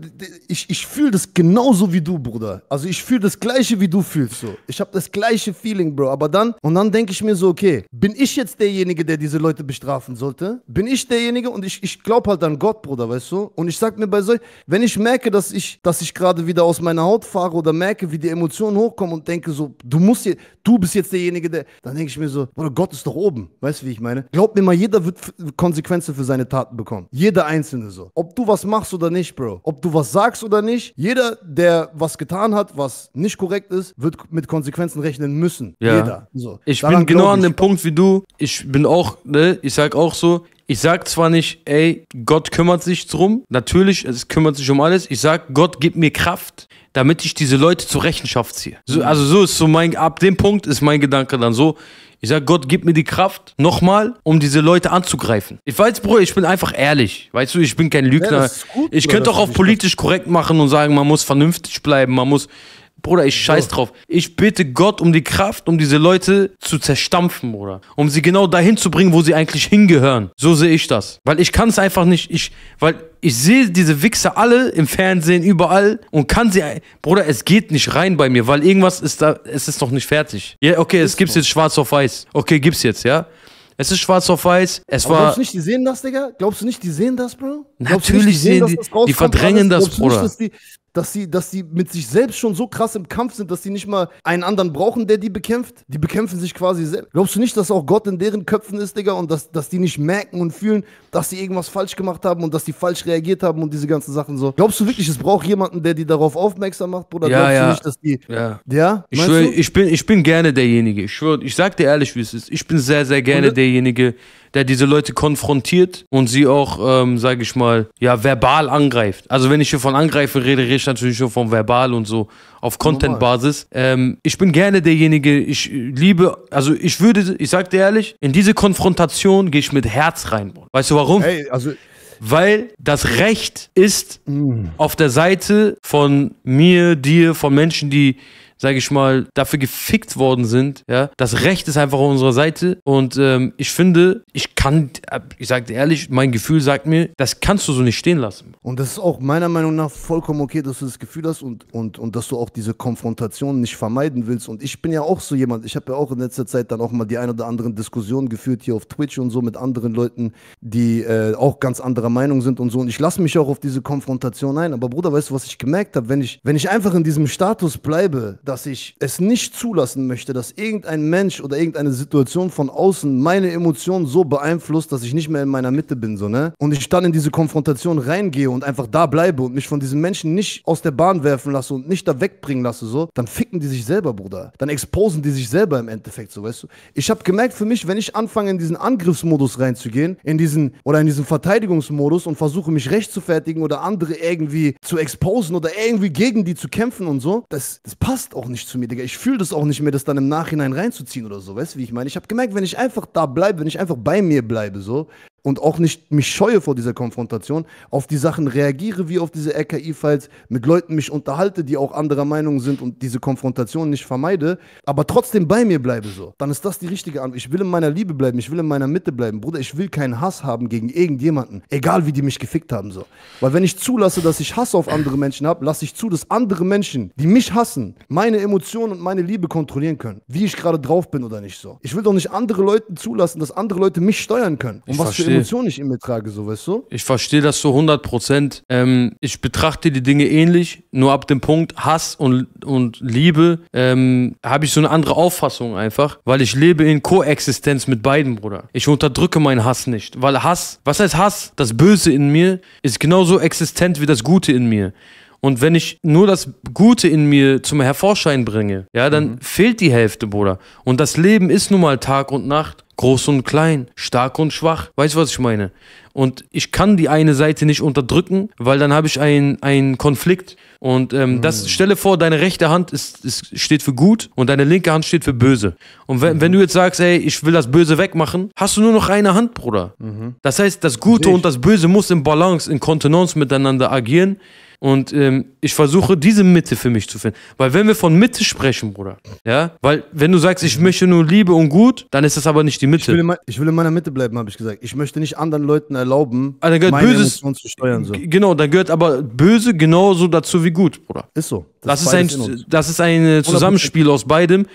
ich, ich fühle das genauso wie du, Bruder. Also ich fühle das gleiche, wie du fühlst. So. Ich habe das gleiche Feeling, Bro. Aber dann, und dann denke ich mir so, okay, bin ich jetzt derjenige, der diese Leute bestrafen sollte? Bin ich derjenige und ich, ich glaube halt an Gott, Bruder, weißt du? Und ich sag mir bei solch, wenn ich merke, dass ich, dass ich gerade wieder aus meiner Haut fahre oder merke, wie die Emotionen Person hochkomme und denke so, du musst jetzt, du bist jetzt derjenige, der, dann denke ich mir so, oder Gott ist doch oben. Weißt du, wie ich meine? Glaub mir mal, jeder wird Konsequenzen für seine Taten bekommen. Jeder Einzelne so. Ob du was machst oder nicht, Bro. Ob du was sagst oder nicht. Jeder, der was getan hat, was nicht korrekt ist, wird mit Konsequenzen rechnen müssen. Ja. Jeder. So. Ich Daran bin genau an dem Punkt wie du. Ich bin auch, ne, ich sag auch so, ich sag zwar nicht, ey, Gott kümmert sich drum. Natürlich, es kümmert sich um alles. Ich sag, Gott gibt mir Kraft damit ich diese Leute zur Rechenschaft ziehe. So, also so ist so mein, ab dem Punkt ist mein Gedanke dann so, ich sage, Gott, gib mir die Kraft, nochmal, um diese Leute anzugreifen. Ich weiß, Bro, ich bin einfach ehrlich. Weißt du, ich bin kein Lügner. Ja, gut, ich könnte auch auf politisch korrekt machen und sagen, man muss vernünftig bleiben, man muss Bruder, ich scheiß drauf. Ich bitte Gott um die Kraft, um diese Leute zu zerstampfen, Bruder. Um sie genau dahin zu bringen, wo sie eigentlich hingehören. So sehe ich das. Weil ich kann es einfach nicht, ich, weil ich sehe diese Wichser alle im Fernsehen, überall und kann sie, Bruder, es geht nicht rein bei mir, weil irgendwas ist da, es ist noch nicht fertig. Ja, yeah, okay, ist es gibt's so. jetzt schwarz auf weiß. Okay, gibt's jetzt, ja? Es ist schwarz auf weiß. Es Aber war. Glaubst du nicht, die sehen das, Digga? Glaubst du nicht, die sehen das, Bro? Natürlich nicht, die sehen, die. Das die verdrängen alles? das, Bruder. Nicht, die, dass sie, dass sie mit sich selbst schon so krass im Kampf sind, dass sie nicht mal einen anderen brauchen, der die bekämpft. Die bekämpfen sich quasi selbst. Glaubst du nicht, dass auch Gott in deren Köpfen ist, Digga, und dass, dass die nicht merken und fühlen, dass sie irgendwas falsch gemacht haben und dass die falsch reagiert haben und diese ganzen Sachen so? Glaubst du wirklich, es braucht jemanden, der die darauf aufmerksam macht, Bruder? Ja, Glaubst ja. du nicht, dass die. Ja. ja? Ich, schwör, ich, bin, ich bin gerne derjenige. Ich schwöre, ich sag dir ehrlich, wie es ist. Ich bin sehr, sehr gerne derjenige, der diese Leute konfrontiert und sie auch, ähm, sage ich mal, ja, verbal angreift. Also wenn ich hier von angreifen rede, rede ich natürlich schon von verbal und so auf Content-Basis. Ähm, ich bin gerne derjenige, ich liebe, also ich würde, ich sag dir ehrlich, in diese Konfrontation gehe ich mit Herz rein. Weißt du warum? Ey, also weil das Recht ist mm. auf der Seite von mir, dir, von Menschen, die sage ich mal, dafür gefickt worden sind. Ja, das Recht ist einfach auf unserer Seite und ähm, ich finde, ich kann, ich sage ehrlich, mein Gefühl sagt mir, das kannst du so nicht stehen lassen. Und das ist auch meiner Meinung nach vollkommen okay, dass du das Gefühl hast und, und, und dass du auch diese Konfrontation nicht vermeiden willst. Und ich bin ja auch so jemand, ich habe ja auch in letzter Zeit dann auch mal die ein oder anderen Diskussionen geführt hier auf Twitch und so mit anderen Leuten, die äh, auch ganz anderer Meinung sind und so. Und ich lasse mich auch auf diese Konfrontation ein. Aber Bruder, weißt du, was ich gemerkt habe? Wenn ich, wenn ich einfach in diesem Status bleibe, dann dass ich es nicht zulassen möchte, dass irgendein Mensch oder irgendeine Situation von außen meine Emotionen so beeinflusst, dass ich nicht mehr in meiner Mitte bin, so, ne? Und ich dann in diese Konfrontation reingehe und einfach da bleibe und mich von diesen Menschen nicht aus der Bahn werfen lasse und nicht da wegbringen lasse, so, dann ficken die sich selber, Bruder. Dann exposen die sich selber im Endeffekt, so, weißt du? Ich habe gemerkt für mich, wenn ich anfange, in diesen Angriffsmodus reinzugehen, in diesen, oder in diesen Verteidigungsmodus und versuche, mich rechtfertigen oder andere irgendwie zu exposen oder irgendwie gegen die zu kämpfen und so, das, das passt auch auch nicht zu mir, Digga. Ich fühle das auch nicht mehr, das dann im Nachhinein reinzuziehen oder so. Weißt du, wie ich meine? Ich habe gemerkt, wenn ich einfach da bleibe, wenn ich einfach bei mir bleibe, so, und auch nicht mich scheue vor dieser Konfrontation, auf die Sachen reagiere wie auf diese RKI-Files, mit Leuten mich unterhalte, die auch anderer Meinung sind und diese Konfrontation nicht vermeide, aber trotzdem bei mir bleibe so, dann ist das die richtige Antwort. Ich will in meiner Liebe bleiben, ich will in meiner Mitte bleiben. Bruder, ich will keinen Hass haben gegen irgendjemanden, egal wie die mich gefickt haben so. Weil wenn ich zulasse, dass ich Hass auf andere Menschen habe, lasse ich zu, dass andere Menschen, die mich hassen, meine Emotionen und meine Liebe kontrollieren können, wie ich gerade drauf bin oder nicht so. Ich will doch nicht andere Leute zulassen, dass andere Leute mich steuern können. Und ich was Emotionen nicht in mir trage, so weißt du? Ich verstehe das so 100 Prozent. Ähm, ich betrachte die Dinge ähnlich, nur ab dem Punkt Hass und, und Liebe ähm, habe ich so eine andere Auffassung einfach, weil ich lebe in Koexistenz mit beiden, Bruder. Ich unterdrücke meinen Hass nicht, weil Hass, was heißt Hass? Das Böse in mir ist genauso existent wie das Gute in mir. Und wenn ich nur das Gute in mir zum Hervorschein bringe, ja, dann mhm. fehlt die Hälfte, Bruder. Und das Leben ist nun mal Tag und Nacht groß und klein, stark und schwach. Weißt du, was ich meine? Und ich kann die eine Seite nicht unterdrücken, weil dann habe ich einen Konflikt. Und ähm, mhm. das, stelle vor, deine rechte Hand ist, ist, steht für gut und deine linke Hand steht für böse. Und wenn, mhm. wenn du jetzt sagst, ey, ich will das Böse wegmachen, hast du nur noch eine Hand, Bruder. Mhm. Das heißt, das Gute und das Böse muss in Balance, in Kontenance miteinander agieren. Und ähm, ich versuche, diese Mitte für mich zu finden. Weil wenn wir von Mitte sprechen, Bruder, ja, weil wenn du sagst, ich möchte nur Liebe und gut, dann ist das aber nicht die Mitte. Ich will, in, ich will in meiner Mitte bleiben, habe ich gesagt. Ich möchte nicht anderen Leuten erlauben, also, meine Böses, Emotionen zu steuern. So. Genau, dann gehört aber Böse genauso dazu wie gut, Bruder. Ist so. Das, das ist, ein, das ist ein äh, Zusammenspiel aus beidem.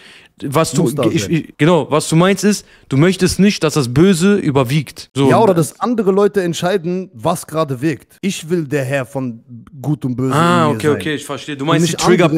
Was du, ich, genau, was du meinst ist, du möchtest nicht, dass das Böse überwiegt. So. Ja, oder dass andere Leute entscheiden, was gerade wirkt. Ich will der Herr von gut gut und böse. Ah, okay, okay, ich verstehe. Du meinst die Trigger.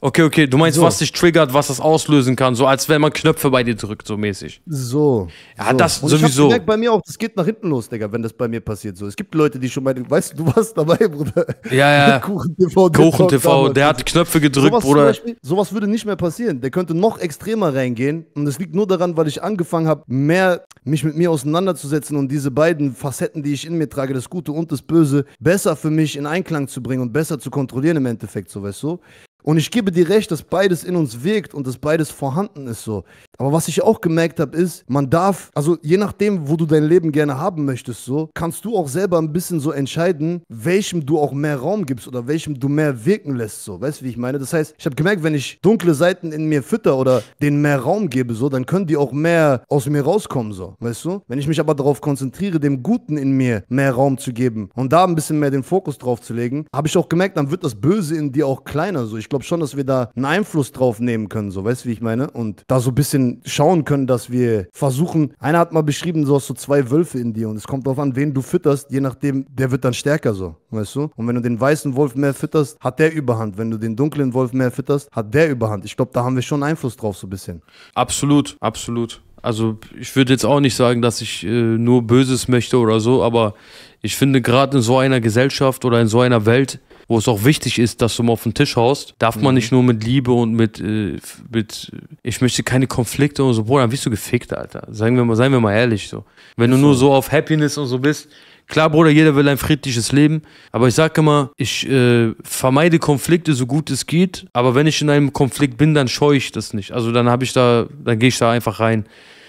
Okay, okay, du meinst, so. was dich triggert, was das auslösen kann. So als wenn man Knöpfe bei dir drückt, so mäßig. So. Ja, so. das und sowieso. Ich merke bei mir auch, das geht nach hinten los, Digga, wenn das bei mir passiert. So, es gibt Leute, die schon bei den. Weißt du, du warst dabei, Bruder. Ja, ja. Kuchen TV. Kuchen TV, der hat Knöpfe gedrückt, sowas Bruder. Beispiel, sowas würde nicht mehr passieren. Der könnte noch extremer reingehen. Und das liegt nur daran, weil ich angefangen habe, mehr mich mit mir auseinanderzusetzen und diese beiden Facetten, die ich in mir trage, das Gute und das Böse, besser für mich in Einklang zu bringen bringen und besser zu kontrollieren im Endeffekt, so weißt du. Und ich gebe dir recht, dass beides in uns wirkt und dass beides vorhanden ist so. Aber was ich auch gemerkt habe, ist, man darf, also je nachdem, wo du dein Leben gerne haben möchtest, so, kannst du auch selber ein bisschen so entscheiden, welchem du auch mehr Raum gibst oder welchem du mehr wirken lässt, so. Weißt du, wie ich meine? Das heißt, ich habe gemerkt, wenn ich dunkle Seiten in mir fütter oder denen mehr Raum gebe, so, dann können die auch mehr aus mir rauskommen, so. Weißt du? Wenn ich mich aber darauf konzentriere, dem Guten in mir mehr Raum zu geben und da ein bisschen mehr den Fokus drauf zu legen, habe ich auch gemerkt, dann wird das Böse in dir auch kleiner, so. Ich ich glaube schon, dass wir da einen Einfluss drauf nehmen können, so weißt du, wie ich meine? Und da so ein bisschen schauen können, dass wir versuchen, einer hat mal beschrieben, du hast so zwei Wölfe in dir und es kommt darauf an, wen du fütterst, je nachdem, der wird dann stärker so, weißt du? Und wenn du den weißen Wolf mehr fütterst, hat der Überhand. Wenn du den dunklen Wolf mehr fütterst, hat der Überhand. Ich glaube, da haben wir schon Einfluss drauf so ein bisschen. Absolut, absolut. Also ich würde jetzt auch nicht sagen, dass ich äh, nur Böses möchte oder so, aber ich finde gerade in so einer Gesellschaft oder in so einer Welt wo es auch wichtig ist, dass du mal auf den Tisch haust, darf man mhm. nicht nur mit Liebe und mit, äh, mit ich möchte keine Konflikte und so, Bruder, dann bist du gefickt, Alter. Sagen wir mal, seien wir mal ehrlich so. Wenn du nur so auf Happiness und so bist, Klar, Bruder, jeder will ein friedliches Leben, aber ich sage immer, ich äh, vermeide Konflikte so gut es geht, aber wenn ich in einem Konflikt bin, dann scheue ich das nicht. Also dann habe ich da, dann gehe ich da einfach rein.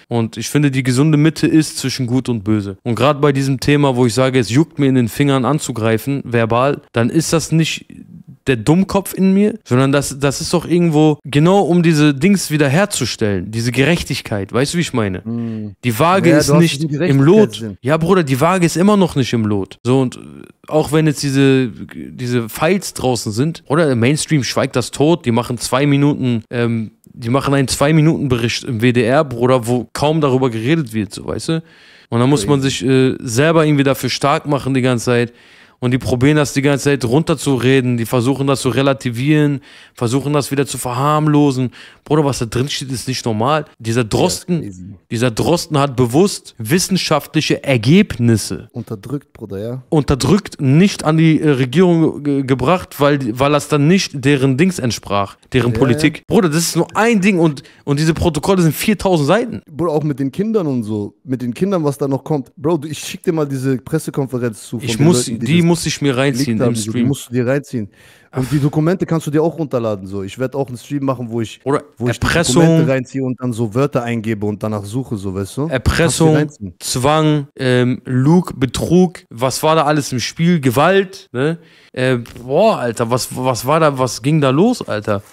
Und ich finde, die gesunde Mitte ist zwischen gut und böse. Und gerade bei diesem Thema, wo ich sage, es juckt mir in den Fingern anzugreifen, verbal, dann ist das nicht der Dummkopf in mir, sondern das, das ist doch irgendwo genau, um diese Dings wieder herzustellen, diese Gerechtigkeit. Weißt du, wie ich meine? Hm. Die Waage ja, ist nicht im Lot. Sinn. Ja, Bruder, die Waage ist immer noch nicht im Lot. So und äh, auch wenn jetzt diese, diese Files draußen sind, oder der Mainstream schweigt das tot, die machen zwei Minuten ähm, die machen einen Zwei-Minuten-Bericht im WDR, Bruder, wo kaum darüber geredet wird, so weißt du? Und dann muss man sich äh, selber irgendwie dafür stark machen die ganze Zeit. Und die probieren das die ganze Zeit runterzureden, die versuchen das zu relativieren, versuchen das wieder zu verharmlosen. Bruder, was da drin steht, ist nicht normal. Dieser Drosten, ja, dieser Drosten hat bewusst wissenschaftliche Ergebnisse. Unterdrückt, Bruder, ja. Unterdrückt, nicht an die äh, Regierung gebracht, weil, weil das dann nicht deren Dings entsprach, deren ja, Politik. Ja. Bruder, das ist nur ein Ding und, und diese Protokolle sind 4000 Seiten. Bruder, auch mit den Kindern und so. Mit den Kindern, was da noch kommt. Bro, ich schick dir mal diese Pressekonferenz zu. ich muss, Leuten, die, die muss ich mir reinziehen im Stream. Die musst du dir reinziehen. Und die Dokumente kannst du dir auch runterladen. So. Ich werde auch einen Stream machen, wo ich, Oder wo Erpressung, ich Dokumente reinziehe und dann so Wörter eingebe und danach suche, so weißt du? Erpressung, Zwang, ähm, Lug, Betrug, was war da alles im Spiel? Gewalt, ne? Äh, boah, Alter, was, was war da, was ging da los, Alter?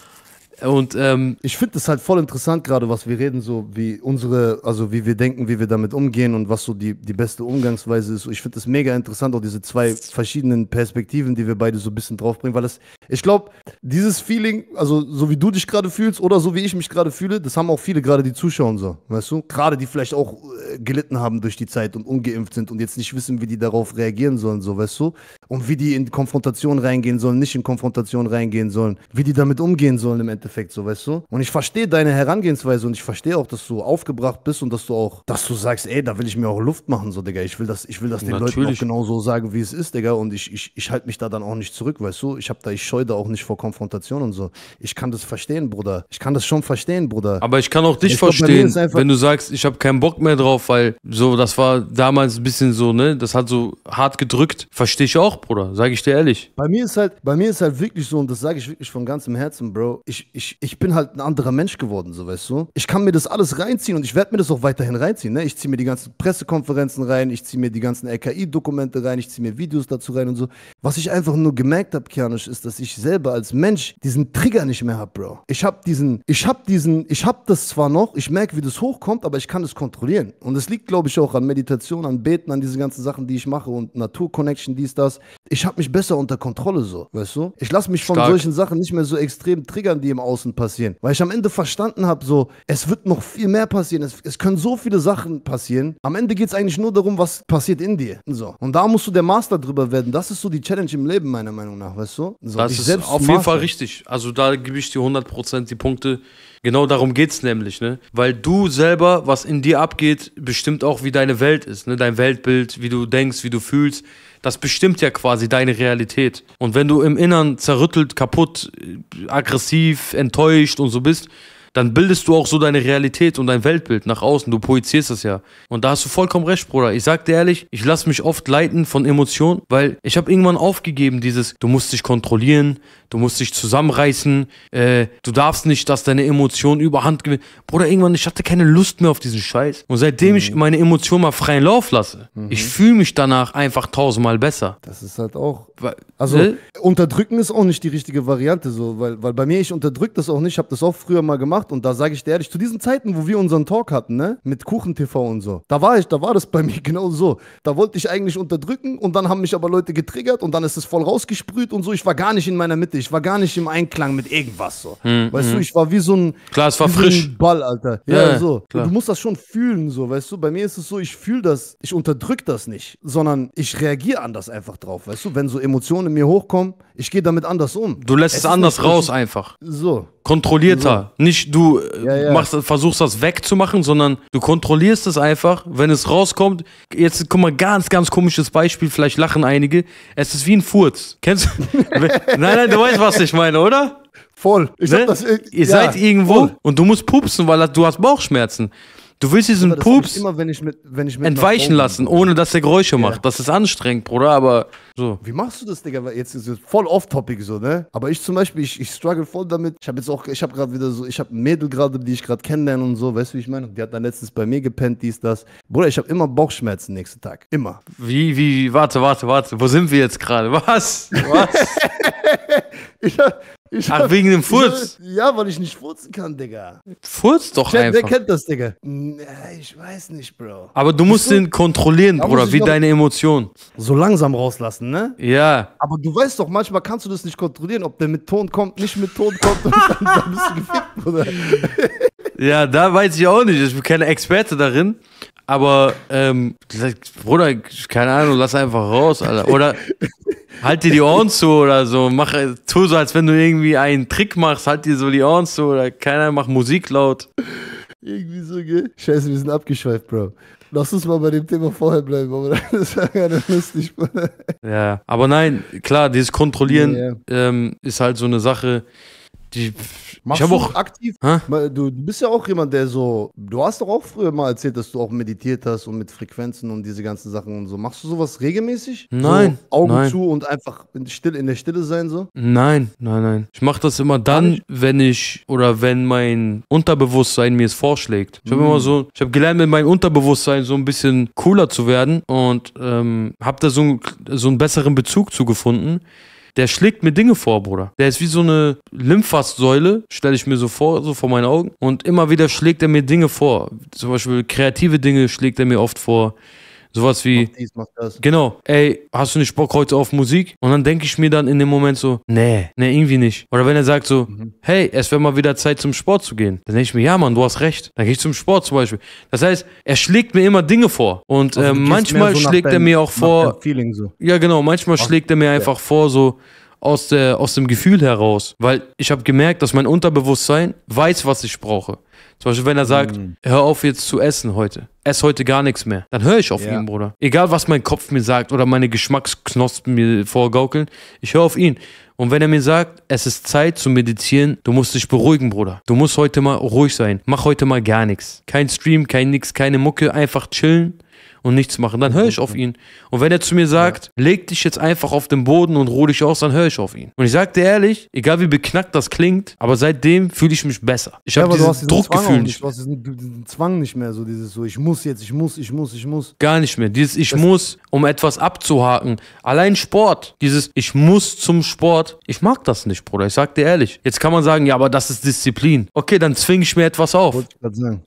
Und ähm, ich finde das halt voll interessant gerade, was wir reden, so wie unsere, also wie wir denken, wie wir damit umgehen und was so die, die beste Umgangsweise ist. ich finde das mega interessant, auch diese zwei verschiedenen Perspektiven, die wir beide so ein bisschen draufbringen, weil das, ich glaube, dieses Feeling, also so wie du dich gerade fühlst oder so wie ich mich gerade fühle, das haben auch viele gerade, die zuschauen so, weißt du? Gerade die vielleicht auch äh, gelitten haben durch die Zeit und ungeimpft sind und jetzt nicht wissen, wie die darauf reagieren sollen, so, weißt du? Und wie die in Konfrontation reingehen sollen, nicht in Konfrontation reingehen sollen, wie die damit umgehen sollen im Endeffekt. Endeffekt, so weißt du? Und ich verstehe deine Herangehensweise und ich verstehe auch, dass du aufgebracht bist und dass du auch, dass du sagst, ey, da will ich mir auch Luft machen, so, Digga. Ich will das, ich will das den Natürlich. Leuten auch genau so sagen, wie es ist, Digga. Und ich, ich, ich halte mich da dann auch nicht zurück, weißt du? Ich habe da, ich scheue da auch nicht vor Konfrontation und so. Ich kann das verstehen, Bruder. Ich kann das schon verstehen, Bruder. Aber ich kann auch dich ich verstehen, glaub, wenn du sagst, ich habe keinen Bock mehr drauf, weil so, das war damals ein bisschen so, ne? Das hat so hart gedrückt. Verstehe ich auch, Bruder. Sage ich dir ehrlich. Bei mir ist halt, bei mir ist halt wirklich so, und das sage ich wirklich von ganzem Herzen, Bro. Ich, ich, ich bin halt ein anderer Mensch geworden, so weißt du. Ich kann mir das alles reinziehen und ich werde mir das auch weiterhin reinziehen. Ne? Ich ziehe mir die ganzen Pressekonferenzen rein, ich ziehe mir die ganzen lki dokumente rein, ich ziehe mir Videos dazu rein und so. Was ich einfach nur gemerkt habe, Kianisch, ist, dass ich selber als Mensch diesen Trigger nicht mehr habe, Bro. Ich habe diesen, ich habe diesen, ich habe das zwar noch, ich merke, wie das hochkommt, aber ich kann es kontrollieren. Und es liegt, glaube ich, auch an Meditation, an Beten, an diesen ganzen Sachen, die ich mache und Naturconnection, dies, das. Ich habe mich besser unter Kontrolle, so, weißt du. Ich lasse mich Stark. von solchen Sachen nicht mehr so extrem triggern, die im außen passieren. Weil ich am Ende verstanden habe, so, es wird noch viel mehr passieren. Es, es können so viele Sachen passieren. Am Ende geht es eigentlich nur darum, was passiert in dir. So. Und da musst du der Master drüber werden. Das ist so die Challenge im Leben, meiner Meinung nach, weißt du? So, das ist auf jeden Fall richtig. Also da gebe ich dir 100% die Punkte. Genau darum geht es nämlich, ne? Weil du selber, was in dir abgeht, bestimmt auch, wie deine Welt ist, ne? Dein Weltbild, wie du denkst, wie du fühlst das bestimmt ja quasi deine Realität. Und wenn du im Innern zerrüttelt, kaputt, aggressiv, enttäuscht und so bist, dann bildest du auch so deine Realität und dein Weltbild nach außen. Du projizierst das ja. Und da hast du vollkommen recht, Bruder. Ich sag dir ehrlich, ich lasse mich oft leiten von Emotionen, weil ich habe irgendwann aufgegeben, dieses, du musst dich kontrollieren, du musst dich zusammenreißen, äh, du darfst nicht, dass deine Emotionen überhand gewinnen. Bruder, irgendwann, ich hatte keine Lust mehr auf diesen Scheiß. Und seitdem mhm. ich meine Emotionen mal freien Lauf lasse, mhm. ich fühle mich danach einfach tausendmal besser. Das ist halt auch. Also, äh? unterdrücken ist auch nicht die richtige Variante, so, weil, weil bei mir, ich unterdrück das auch nicht, ich habe das auch früher mal gemacht und da sage ich dir ehrlich, zu diesen Zeiten, wo wir unseren Talk hatten, ne, mit Kuchen-TV und so, da war ich, da war das bei mir genau so. Da wollte ich eigentlich unterdrücken und dann haben mich aber Leute getriggert und dann ist es voll rausgesprüht und so, ich war gar nicht in meiner Mitte ich war gar nicht im Einklang mit irgendwas so. Mhm. Weißt du, hm. ich war wie so ein, klar, es war frisch. Ball, Alter. Ja, ja so. Klar. Du musst das schon fühlen, so, weißt du. Bei mir ist es so, ich fühle das, ich unterdrück das nicht, sondern ich reagiere anders einfach drauf, weißt du. Wenn so Emotionen in mir hochkommen, ich gehe damit anders um. Du lässt es, es anders raus einfach. So. Kontrollierter. So. Nicht du äh, ja, ja. Machst, versuchst das wegzumachen, sondern du kontrollierst es einfach. Wenn es rauskommt, jetzt guck mal, ganz, ganz komisches Beispiel, vielleicht lachen einige. Es ist wie ein Furz. Kennst du? nein, nein, du weißt, was ich meine, oder? Voll. Ich ne? das, ich, äh, Ihr ja. seid irgendwo voll. und du musst pupsen, weil du hast Bauchschmerzen. Du willst diesen Bruder, Pups immer, wenn ich mit, wenn ich mit entweichen lassen, ohne dass der Geräusche macht. Ja. Das ist anstrengend, Bruder, aber so. Wie machst du das, Digga? jetzt ist es voll off-topic so, ne? Aber ich zum Beispiel, ich, ich struggle voll damit. Ich habe jetzt auch, ich habe gerade wieder so, ich habe ein Mädel gerade, die ich gerade kennenlerne und so, weißt du, wie ich meine? Die hat dann letztens bei mir gepennt, dies, das. Bruder, ich habe immer Bauchschmerzen nächsten Tag. Immer. Wie, wie, warte, warte, warte. Wo sind wir jetzt gerade? Was? Was? ich hab, ich Ach, hab, wegen dem Furz? Hab, ja, weil ich nicht furzen kann, Digga. Furz doch Chat, einfach. Wer kennt das, Digga? Ich weiß nicht, Bro. Aber du musst den kontrollieren, Bruder, wie deine Emotionen. So langsam rauslassen, ne? Ja. Aber du weißt doch, manchmal kannst du das nicht kontrollieren, ob der mit Ton kommt, nicht mit Ton kommt. Und dann, dann bist du gefickt, Bruder. ja, da weiß ich auch nicht. Ich bin kein Experte darin. Aber, ähm, Bruder, keine Ahnung, lass einfach raus, Alter. Oder Halt dir die Ohren zu oder so. Mach, tu so, als wenn du irgendwie einen Trick machst. Halt dir so die Ohren zu oder keiner macht Musik laut. Irgendwie so, gell? Scheiße, wir sind abgeschweift, Bro. Lass uns mal bei dem Thema vorher bleiben, aber das war ja lustig. ja, aber nein, klar, dieses Kontrollieren ja, ja. Ähm, ist halt so eine Sache. Die, Machst ich habe auch aktiv. Hä? Du bist ja auch jemand, der so. Du hast doch auch früher mal erzählt, dass du auch meditiert hast und mit Frequenzen und diese ganzen Sachen und so. Machst du sowas regelmäßig? Nein. So Augen nein. zu und einfach in, still, in der Stille sein so? Nein, nein, nein. Ich mache das immer dann, wenn ich oder wenn mein Unterbewusstsein mir es vorschlägt. Ich habe mhm. immer so. Ich habe gelernt, mit meinem Unterbewusstsein so ein bisschen cooler zu werden und ähm, habe da so, so einen besseren Bezug zu gefunden. Der schlägt mir Dinge vor, Bruder. Der ist wie so eine Lymphassäule, stelle ich mir so vor, so vor meinen Augen. Und immer wieder schlägt er mir Dinge vor. Zum Beispiel kreative Dinge schlägt er mir oft vor. Sowas wie. Mach dies, mach das. Genau. Ey, hast du nicht Bock heute auf Musik? Und dann denke ich mir dann in dem Moment so, nee, nee, irgendwie nicht. Oder wenn er sagt so, mhm. hey, es wäre mal wieder Zeit zum Sport zu gehen. Dann denke ich mir, ja, Mann, du hast recht. Dann gehe ich zum Sport zum Beispiel. Das heißt, er schlägt mir immer Dinge vor. Und also, äh, manchmal so schlägt er mir auch vor. Feeling So. Ja, genau. Manchmal Ach, schlägt er mir ja. einfach vor, so, aus, der, aus dem Gefühl heraus, weil ich habe gemerkt, dass mein Unterbewusstsein weiß, was ich brauche. Zum Beispiel, wenn er sagt, mm. hör auf jetzt zu essen heute, ess heute gar nichts mehr, dann höre ich auf ja. ihn, Bruder. Egal, was mein Kopf mir sagt oder meine Geschmacksknospen mir vorgaukeln, ich höre auf ihn. Und wenn er mir sagt, es ist Zeit zu meditieren, du musst dich beruhigen, Bruder. Du musst heute mal ruhig sein. Mach heute mal gar nichts. Kein Stream, kein nix, keine Mucke, einfach chillen und nichts machen, dann höre ich auf mhm. ihn. Und wenn er zu mir sagt, ja. leg dich jetzt einfach auf den Boden und ruhe dich aus, dann höre ich auf ihn. Und ich sage dir ehrlich, egal wie beknackt das klingt, aber seitdem fühle ich mich besser. Ich ja, habe dieses Druckgefühl nicht. Du hast diesen Zwang nicht mehr, so dieses so, ich muss jetzt, ich muss, ich muss, ich muss. Gar nicht mehr. Dieses Ich das muss, um etwas abzuhaken. Allein Sport, dieses Ich muss zum Sport, ich mag das nicht, Bruder. Ich sag dir ehrlich. Jetzt kann man sagen, ja, aber das ist Disziplin. Okay, dann zwinge ich mir etwas auf.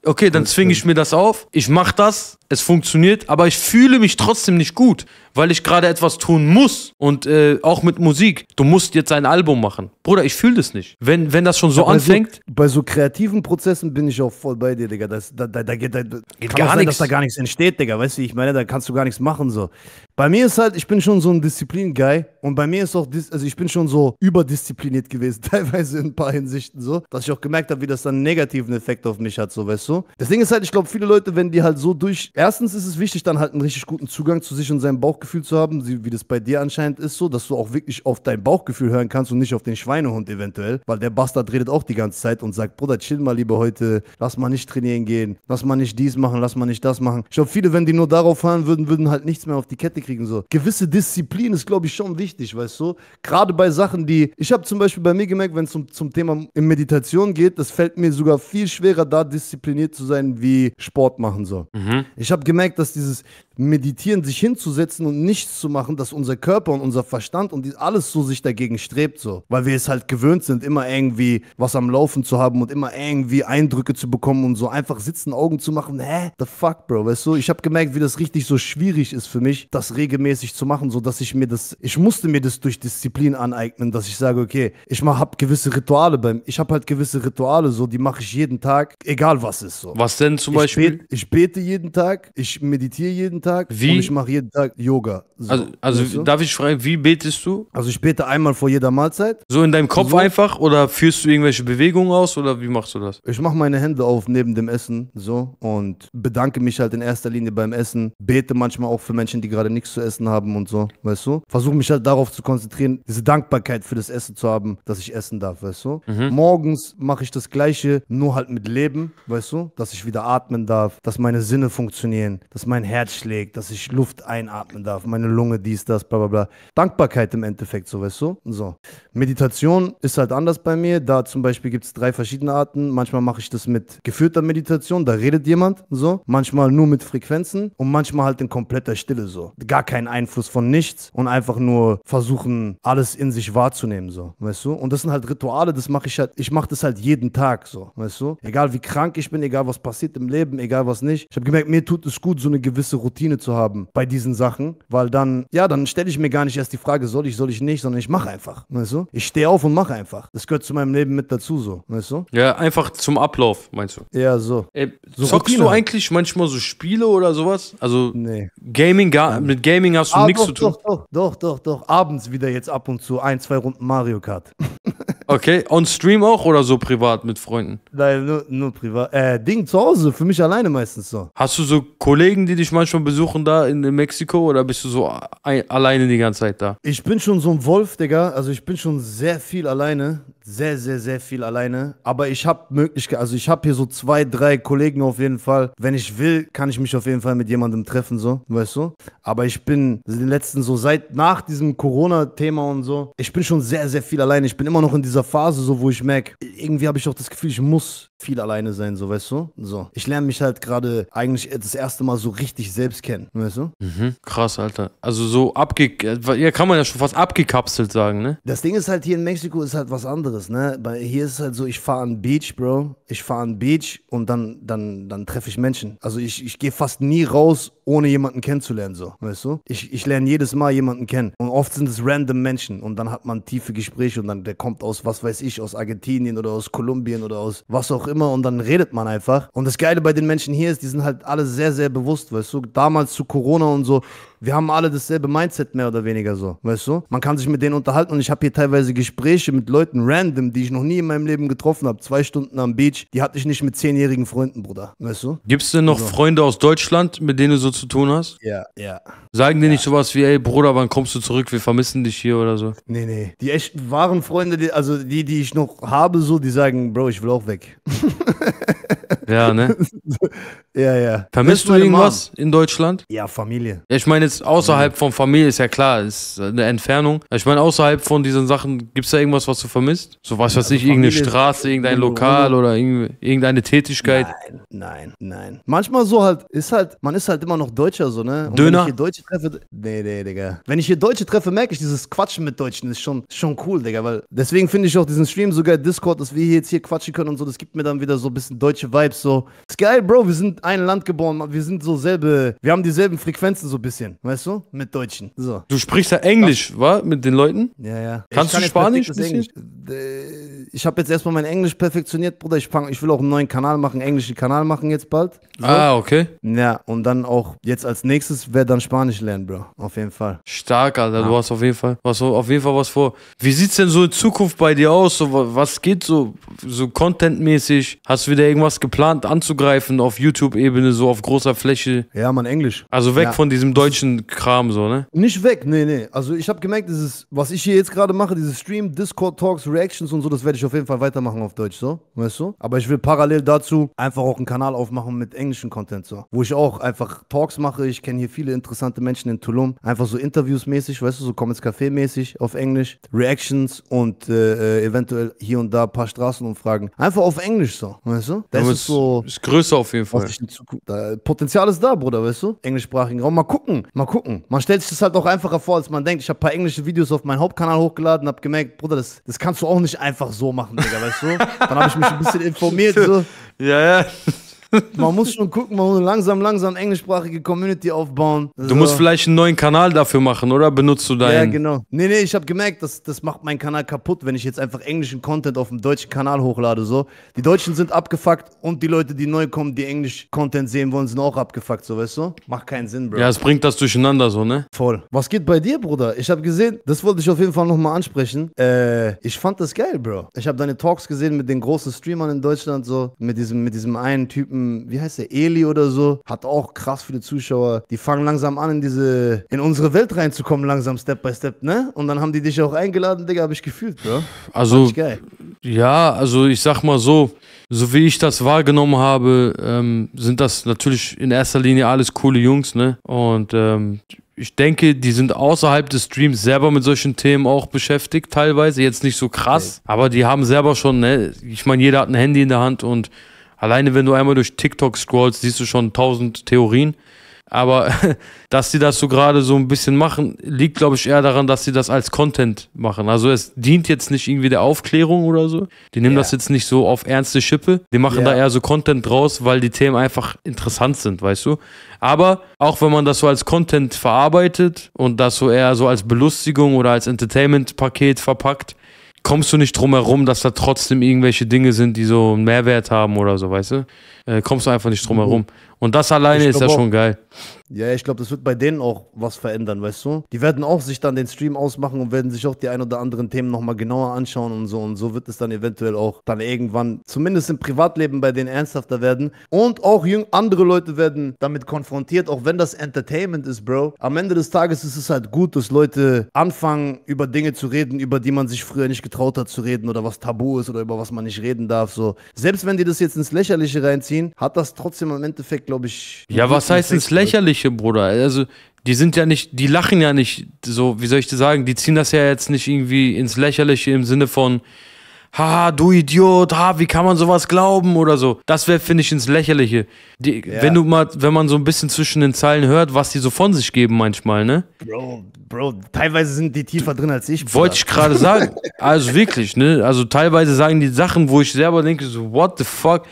Okay, dann zwinge ich mir das auf. Ich mache das es funktioniert, aber ich fühle mich trotzdem nicht gut weil ich gerade etwas tun muss und äh, auch mit Musik. Du musst jetzt ein Album machen. Bruder, ich fühle das nicht. Wenn, wenn das schon so bei anfängt. So, bei so kreativen Prozessen bin ich auch voll bei dir, Digga. Das, da, da, da, geht, da, geht kann gar nichts. dass da gar nichts entsteht, Digga. Weißt du, ich meine, da kannst du gar nichts machen so. Bei mir ist halt, ich bin schon so ein Disziplin-Guy und bei mir ist auch, also ich bin schon so überdiszipliniert gewesen, teilweise in ein paar Hinsichten so, dass ich auch gemerkt habe, wie das dann einen negativen Effekt auf mich hat, so, weißt du? Das Ding ist halt, ich glaube, viele Leute, wenn die halt so durch, erstens ist es wichtig, dann halt einen richtig guten Zugang zu sich und seinem Bauch Bauchgefühl zu haben, wie das bei dir anscheinend ist, so, dass du auch wirklich auf dein Bauchgefühl hören kannst und nicht auf den Schweinehund eventuell, weil der Bastard redet auch die ganze Zeit und sagt, Bruder, chill mal lieber heute, lass mal nicht trainieren gehen, lass mal nicht dies machen, lass mal nicht das machen. Ich glaube, viele, wenn die nur darauf fahren würden, würden halt nichts mehr auf die Kette kriegen, so. Gewisse Disziplin ist, glaube ich, schon wichtig, weißt du? Gerade bei Sachen, die, ich habe zum Beispiel bei mir gemerkt, wenn es um, zum Thema in Meditation geht, das fällt mir sogar viel schwerer, da diszipliniert zu sein, wie Sport machen so. Mhm. Ich habe gemerkt, dass dieses Meditieren, sich hinzusetzen und und nichts zu machen, dass unser Körper und unser Verstand und alles so sich dagegen strebt, so. Weil wir es halt gewöhnt sind, immer irgendwie was am Laufen zu haben und immer irgendwie Eindrücke zu bekommen und so einfach sitzen, Augen zu machen. Hä? The fuck, Bro, weißt du? Ich habe gemerkt, wie das richtig so schwierig ist für mich, das regelmäßig zu machen, so dass ich mir das, ich musste mir das durch Disziplin aneignen, dass ich sage, okay, ich mach, hab gewisse Rituale beim, ich habe halt gewisse Rituale, so, die mache ich jeden Tag, egal was ist, so. Was denn zum ich Beispiel? Bete, ich bete jeden Tag, ich meditiere jeden Tag wie? und ich mache jeden Tag Yoga. Yoga. So, also, also weißt du? darf ich fragen, wie betest du? Also ich bete einmal vor jeder Mahlzeit. So in deinem Kopf so. einfach oder führst du irgendwelche Bewegungen aus oder wie machst du das? Ich mache meine Hände auf neben dem Essen so und bedanke mich halt in erster Linie beim Essen. Bete manchmal auch für Menschen, die gerade nichts zu essen haben und so, weißt du? Versuche mich halt darauf zu konzentrieren, diese Dankbarkeit für das Essen zu haben, dass ich essen darf, weißt du? Mhm. Morgens mache ich das gleiche, nur halt mit Leben, weißt du? Dass ich wieder atmen darf, dass meine Sinne funktionieren, dass mein Herz schlägt, dass ich Luft einatmen darf darf, meine Lunge, dies, das, bla bla bla. Dankbarkeit im Endeffekt, so weißt du? So. Meditation ist halt anders bei mir. Da zum Beispiel gibt es drei verschiedene Arten. Manchmal mache ich das mit geführter Meditation, da redet jemand so. Manchmal nur mit Frequenzen und manchmal halt in kompletter Stille so. Gar keinen Einfluss von nichts und einfach nur versuchen, alles in sich wahrzunehmen, so, weißt du? Und das sind halt Rituale, das mache ich halt, ich mache das halt jeden Tag so, weißt du? Egal wie krank ich bin, egal was passiert im Leben, egal was nicht. Ich habe gemerkt, mir tut es gut, so eine gewisse Routine zu haben bei diesen Sachen, weil dann, ja, dann stelle ich mir gar nicht erst die Frage, soll ich, soll ich nicht, sondern ich mache einfach, weißt du? Ich stehe auf und mache einfach. Das gehört zu meinem Leben mit dazu, so, weißt du? Ja, einfach zum Ablauf, meinst du? Ja, so. Ey, so zockst Routine. du eigentlich manchmal so Spiele oder sowas? Also, nee. Gaming, gar, mit Gaming hast du ah, nichts zu tun. Doch, doch, doch, doch, doch. Abends wieder jetzt ab und zu ein, zwei Runden Mario Kart. Okay, on Stream auch oder so privat mit Freunden? Nein, nur, nur privat. Äh, Ding zu Hause, für mich alleine meistens so. Hast du so Kollegen, die dich manchmal besuchen da in, in Mexiko oder bist du so alleine die ganze Zeit da? Ich bin schon so ein Wolf, Digga. Also ich bin schon sehr viel alleine sehr, sehr, sehr viel alleine. Aber ich habe Möglichkeit, also ich habe hier so zwei, drei Kollegen auf jeden Fall. Wenn ich will, kann ich mich auf jeden Fall mit jemandem treffen, so, weißt du? Aber ich bin in den letzten, so seit nach diesem Corona-Thema und so, ich bin schon sehr, sehr viel alleine. Ich bin immer noch in dieser Phase, so, wo ich merke, irgendwie habe ich auch das Gefühl, ich muss viel alleine sein, so, weißt du? So. Ich lerne mich halt gerade eigentlich das erste Mal so richtig selbst kennen, weißt du? Mhm. Krass, Alter. Also so abge... Ja, kann man ja schon fast abgekapselt sagen, ne? Das Ding ist halt hier in Mexiko ist halt was anderes anderes, ne? Bei, hier ist es halt so, ich fahre an den Beach, Bro. Ich fahre an den Beach und dann, dann, dann treffe ich Menschen. Also ich, ich gehe fast nie raus, ohne jemanden kennenzulernen, so, weißt du? Ich, ich lerne jedes Mal jemanden kennen. Und oft sind es random Menschen und dann hat man tiefe Gespräche und dann der kommt aus, was weiß ich, aus Argentinien oder aus Kolumbien oder aus was auch immer und dann redet man einfach. Und das Geile bei den Menschen hier ist, die sind halt alle sehr, sehr bewusst, weißt du? Damals zu Corona und so, wir haben alle dasselbe Mindset mehr oder weniger so, weißt du? Man kann sich mit denen unterhalten und ich habe hier teilweise Gespräche mit Leuten random, die ich noch nie in meinem Leben getroffen habe. Zwei Stunden am Beach, die hatte ich nicht mit zehnjährigen Freunden, Bruder, weißt du? Gibt es denn noch so. Also Freunde aus Deutschland, mit denen du sozusagen zu tun hast? Ja, ja. Sagen dir ja. nicht sowas wie, ey Bruder, wann kommst du zurück? Wir vermissen dich hier oder so. Nee, nee. Die echt wahren Freunde, die, also die, die ich noch habe, so, die sagen, Bro, ich will auch weg. Ja, ne? ja, ja. Vermisst du irgendwas Mom. in Deutschland? Ja, Familie. ich meine jetzt außerhalb von Familie ist ja klar, ist eine Entfernung. Ich meine außerhalb von diesen Sachen, gibt es da irgendwas, was du vermisst? So was ja, weiß also ich, irgendeine Straße, irgendein Lokal oder irgendeine Tätigkeit? Nein, nein, nein. Manchmal so halt, ist halt, man ist halt immer noch Deutscher so, ne? Und Döner? Wenn ich hier Deutsche treffe, nee, nee, Digga. Wenn ich hier Deutsche treffe, merke ich dieses Quatschen mit Deutschen, ist schon, schon cool, Digga, weil deswegen finde ich auch diesen Stream sogar Discord, dass wir jetzt hier quatschen können und so, das gibt mir dann wieder so ein bisschen deutsche Vibes so, ist geil, Bro, wir sind ein Land geboren, wir sind so selbe, wir haben dieselben Frequenzen so ein bisschen, weißt du? Mit Deutschen. So. Du sprichst ja Englisch, ja. wa? Mit den Leuten? Ja, ja. Kannst ich du Spanisch? Englisch. Äh, ich habe jetzt erstmal mein Englisch perfektioniert, Bruder. Ich, fang, ich will auch einen neuen Kanal machen, englischen Kanal machen jetzt bald. So. Ah, okay. Ja, und dann auch jetzt als nächstes wäre dann Spanisch lernen, Bro. Auf jeden Fall. Stark, Alter. Ja. Du hast auf jeden Fall, was, auf jeden Fall was vor. Wie sieht's denn so in Zukunft bei dir aus? So, was geht so, so contentmäßig? Hast du wieder irgendwas geplant? geplant anzugreifen auf YouTube-Ebene, so auf großer Fläche. Ja, man, Englisch. Also weg ja. von diesem deutschen Kram, so, ne? Nicht weg, nee, nee. Also ich habe gemerkt, dieses, was ich hier jetzt gerade mache, dieses Stream, Discord-Talks, Reactions und so, das werde ich auf jeden Fall weitermachen auf Deutsch, so, weißt du? Aber ich will parallel dazu einfach auch einen Kanal aufmachen mit englischen Content, so. Wo ich auch einfach Talks mache. Ich kenne hier viele interessante Menschen in Tulum. Einfach so Interviews-mäßig, weißt du, so Comments Café-mäßig auf Englisch. Reactions und äh, äh eventuell hier und da ein paar Straßenumfragen. Einfach auf Englisch, so, weißt du? Das ist so so. Ist größer auf jeden Fall. Potenzial ist da, Bruder, weißt du? Englischsprachigen Raum. Mal gucken, mal gucken. Man stellt sich das halt auch einfacher vor, als man denkt. Ich habe ein paar englische Videos auf meinen Hauptkanal hochgeladen, und habe gemerkt, Bruder, das, das kannst du auch nicht einfach so machen, Digga, weißt du? Dann habe ich mich ein bisschen informiert. So. ja, ja man muss schon gucken, man muss langsam, langsam englischsprachige Community aufbauen. Du so. musst vielleicht einen neuen Kanal dafür machen, oder? Benutzt du deinen? Ja, genau. Nee, nee, ich habe gemerkt, das, das macht meinen Kanal kaputt, wenn ich jetzt einfach englischen Content auf dem deutschen Kanal hochlade. So. Die Deutschen sind abgefuckt und die Leute, die neu kommen, die englisch Content sehen wollen, sind auch abgefuckt, so weißt du? Macht keinen Sinn, Bro. Ja, es bringt das durcheinander so, ne? Voll. Was geht bei dir, Bruder? Ich habe gesehen, das wollte ich auf jeden Fall nochmal ansprechen. Äh, ich fand das geil, Bro. Ich habe deine Talks gesehen mit den großen Streamern in Deutschland, so mit diesem, mit diesem einen Typen Typen, wie heißt der, Eli oder so, hat auch krass viele Zuschauer. Die fangen langsam an, in diese, in unsere Welt reinzukommen, langsam Step by Step, ne? Und dann haben die dich auch eingeladen, Digga, habe ich gefühlt, Bro. Also, ja, also ich sag mal so, so wie ich das wahrgenommen habe, ähm, sind das natürlich in erster Linie alles coole Jungs, ne? Und ähm, ich denke, die sind außerhalb des Streams selber mit solchen Themen auch beschäftigt, teilweise. Jetzt nicht so krass, okay. aber die haben selber schon, ne? ich meine, jeder hat ein Handy in der Hand und Alleine, wenn du einmal durch TikTok scrollst, siehst du schon tausend Theorien. Aber dass sie das so gerade so ein bisschen machen, liegt, glaube ich, eher daran, dass sie das als Content machen. Also es dient jetzt nicht irgendwie der Aufklärung oder so. Die nehmen yeah. das jetzt nicht so auf ernste Schippe. Die machen yeah. da eher so Content draus, weil die Themen einfach interessant sind, weißt du. Aber auch wenn man das so als Content verarbeitet und das so eher so als Belustigung oder als Entertainment-Paket verpackt, kommst du nicht drum herum, dass da trotzdem irgendwelche Dinge sind, die so einen Mehrwert haben oder so, weißt du? Äh, kommst du einfach nicht drum mhm. herum. Und das alleine ich ist ja schon geil. Ja, ich glaube, das wird bei denen auch was verändern, weißt du? Die werden auch sich dann den Stream ausmachen und werden sich auch die ein oder anderen Themen nochmal genauer anschauen und so. Und so wird es dann eventuell auch dann irgendwann, zumindest im Privatleben, bei denen ernsthafter werden. Und auch andere Leute werden damit konfrontiert, auch wenn das Entertainment ist, Bro. Am Ende des Tages ist es halt gut, dass Leute anfangen, über Dinge zu reden, über die man sich früher nicht getraut hat zu reden oder was tabu ist oder über was man nicht reden darf. So. Selbst wenn die das jetzt ins Lächerliche reinziehen, hat das trotzdem im Endeffekt, glaube ich. Ja, was heißt ins Lächerliche? Kirche, Bruder. Also, die sind ja nicht, die lachen ja nicht so, wie soll ich das sagen, die ziehen das ja jetzt nicht irgendwie ins Lächerliche im Sinne von, haha, du Idiot, ha, wie kann man sowas glauben oder so. Das wäre, finde ich, ins Lächerliche. Die, ja. Wenn du mal, wenn man so ein bisschen zwischen den Zeilen hört, was die so von sich geben manchmal, ne? Bro, Bro, teilweise sind die tiefer drin als ich. Wollte ich gerade sagen. Also wirklich, ne? Also teilweise sagen die Sachen, wo ich selber denke, so, what the fuck?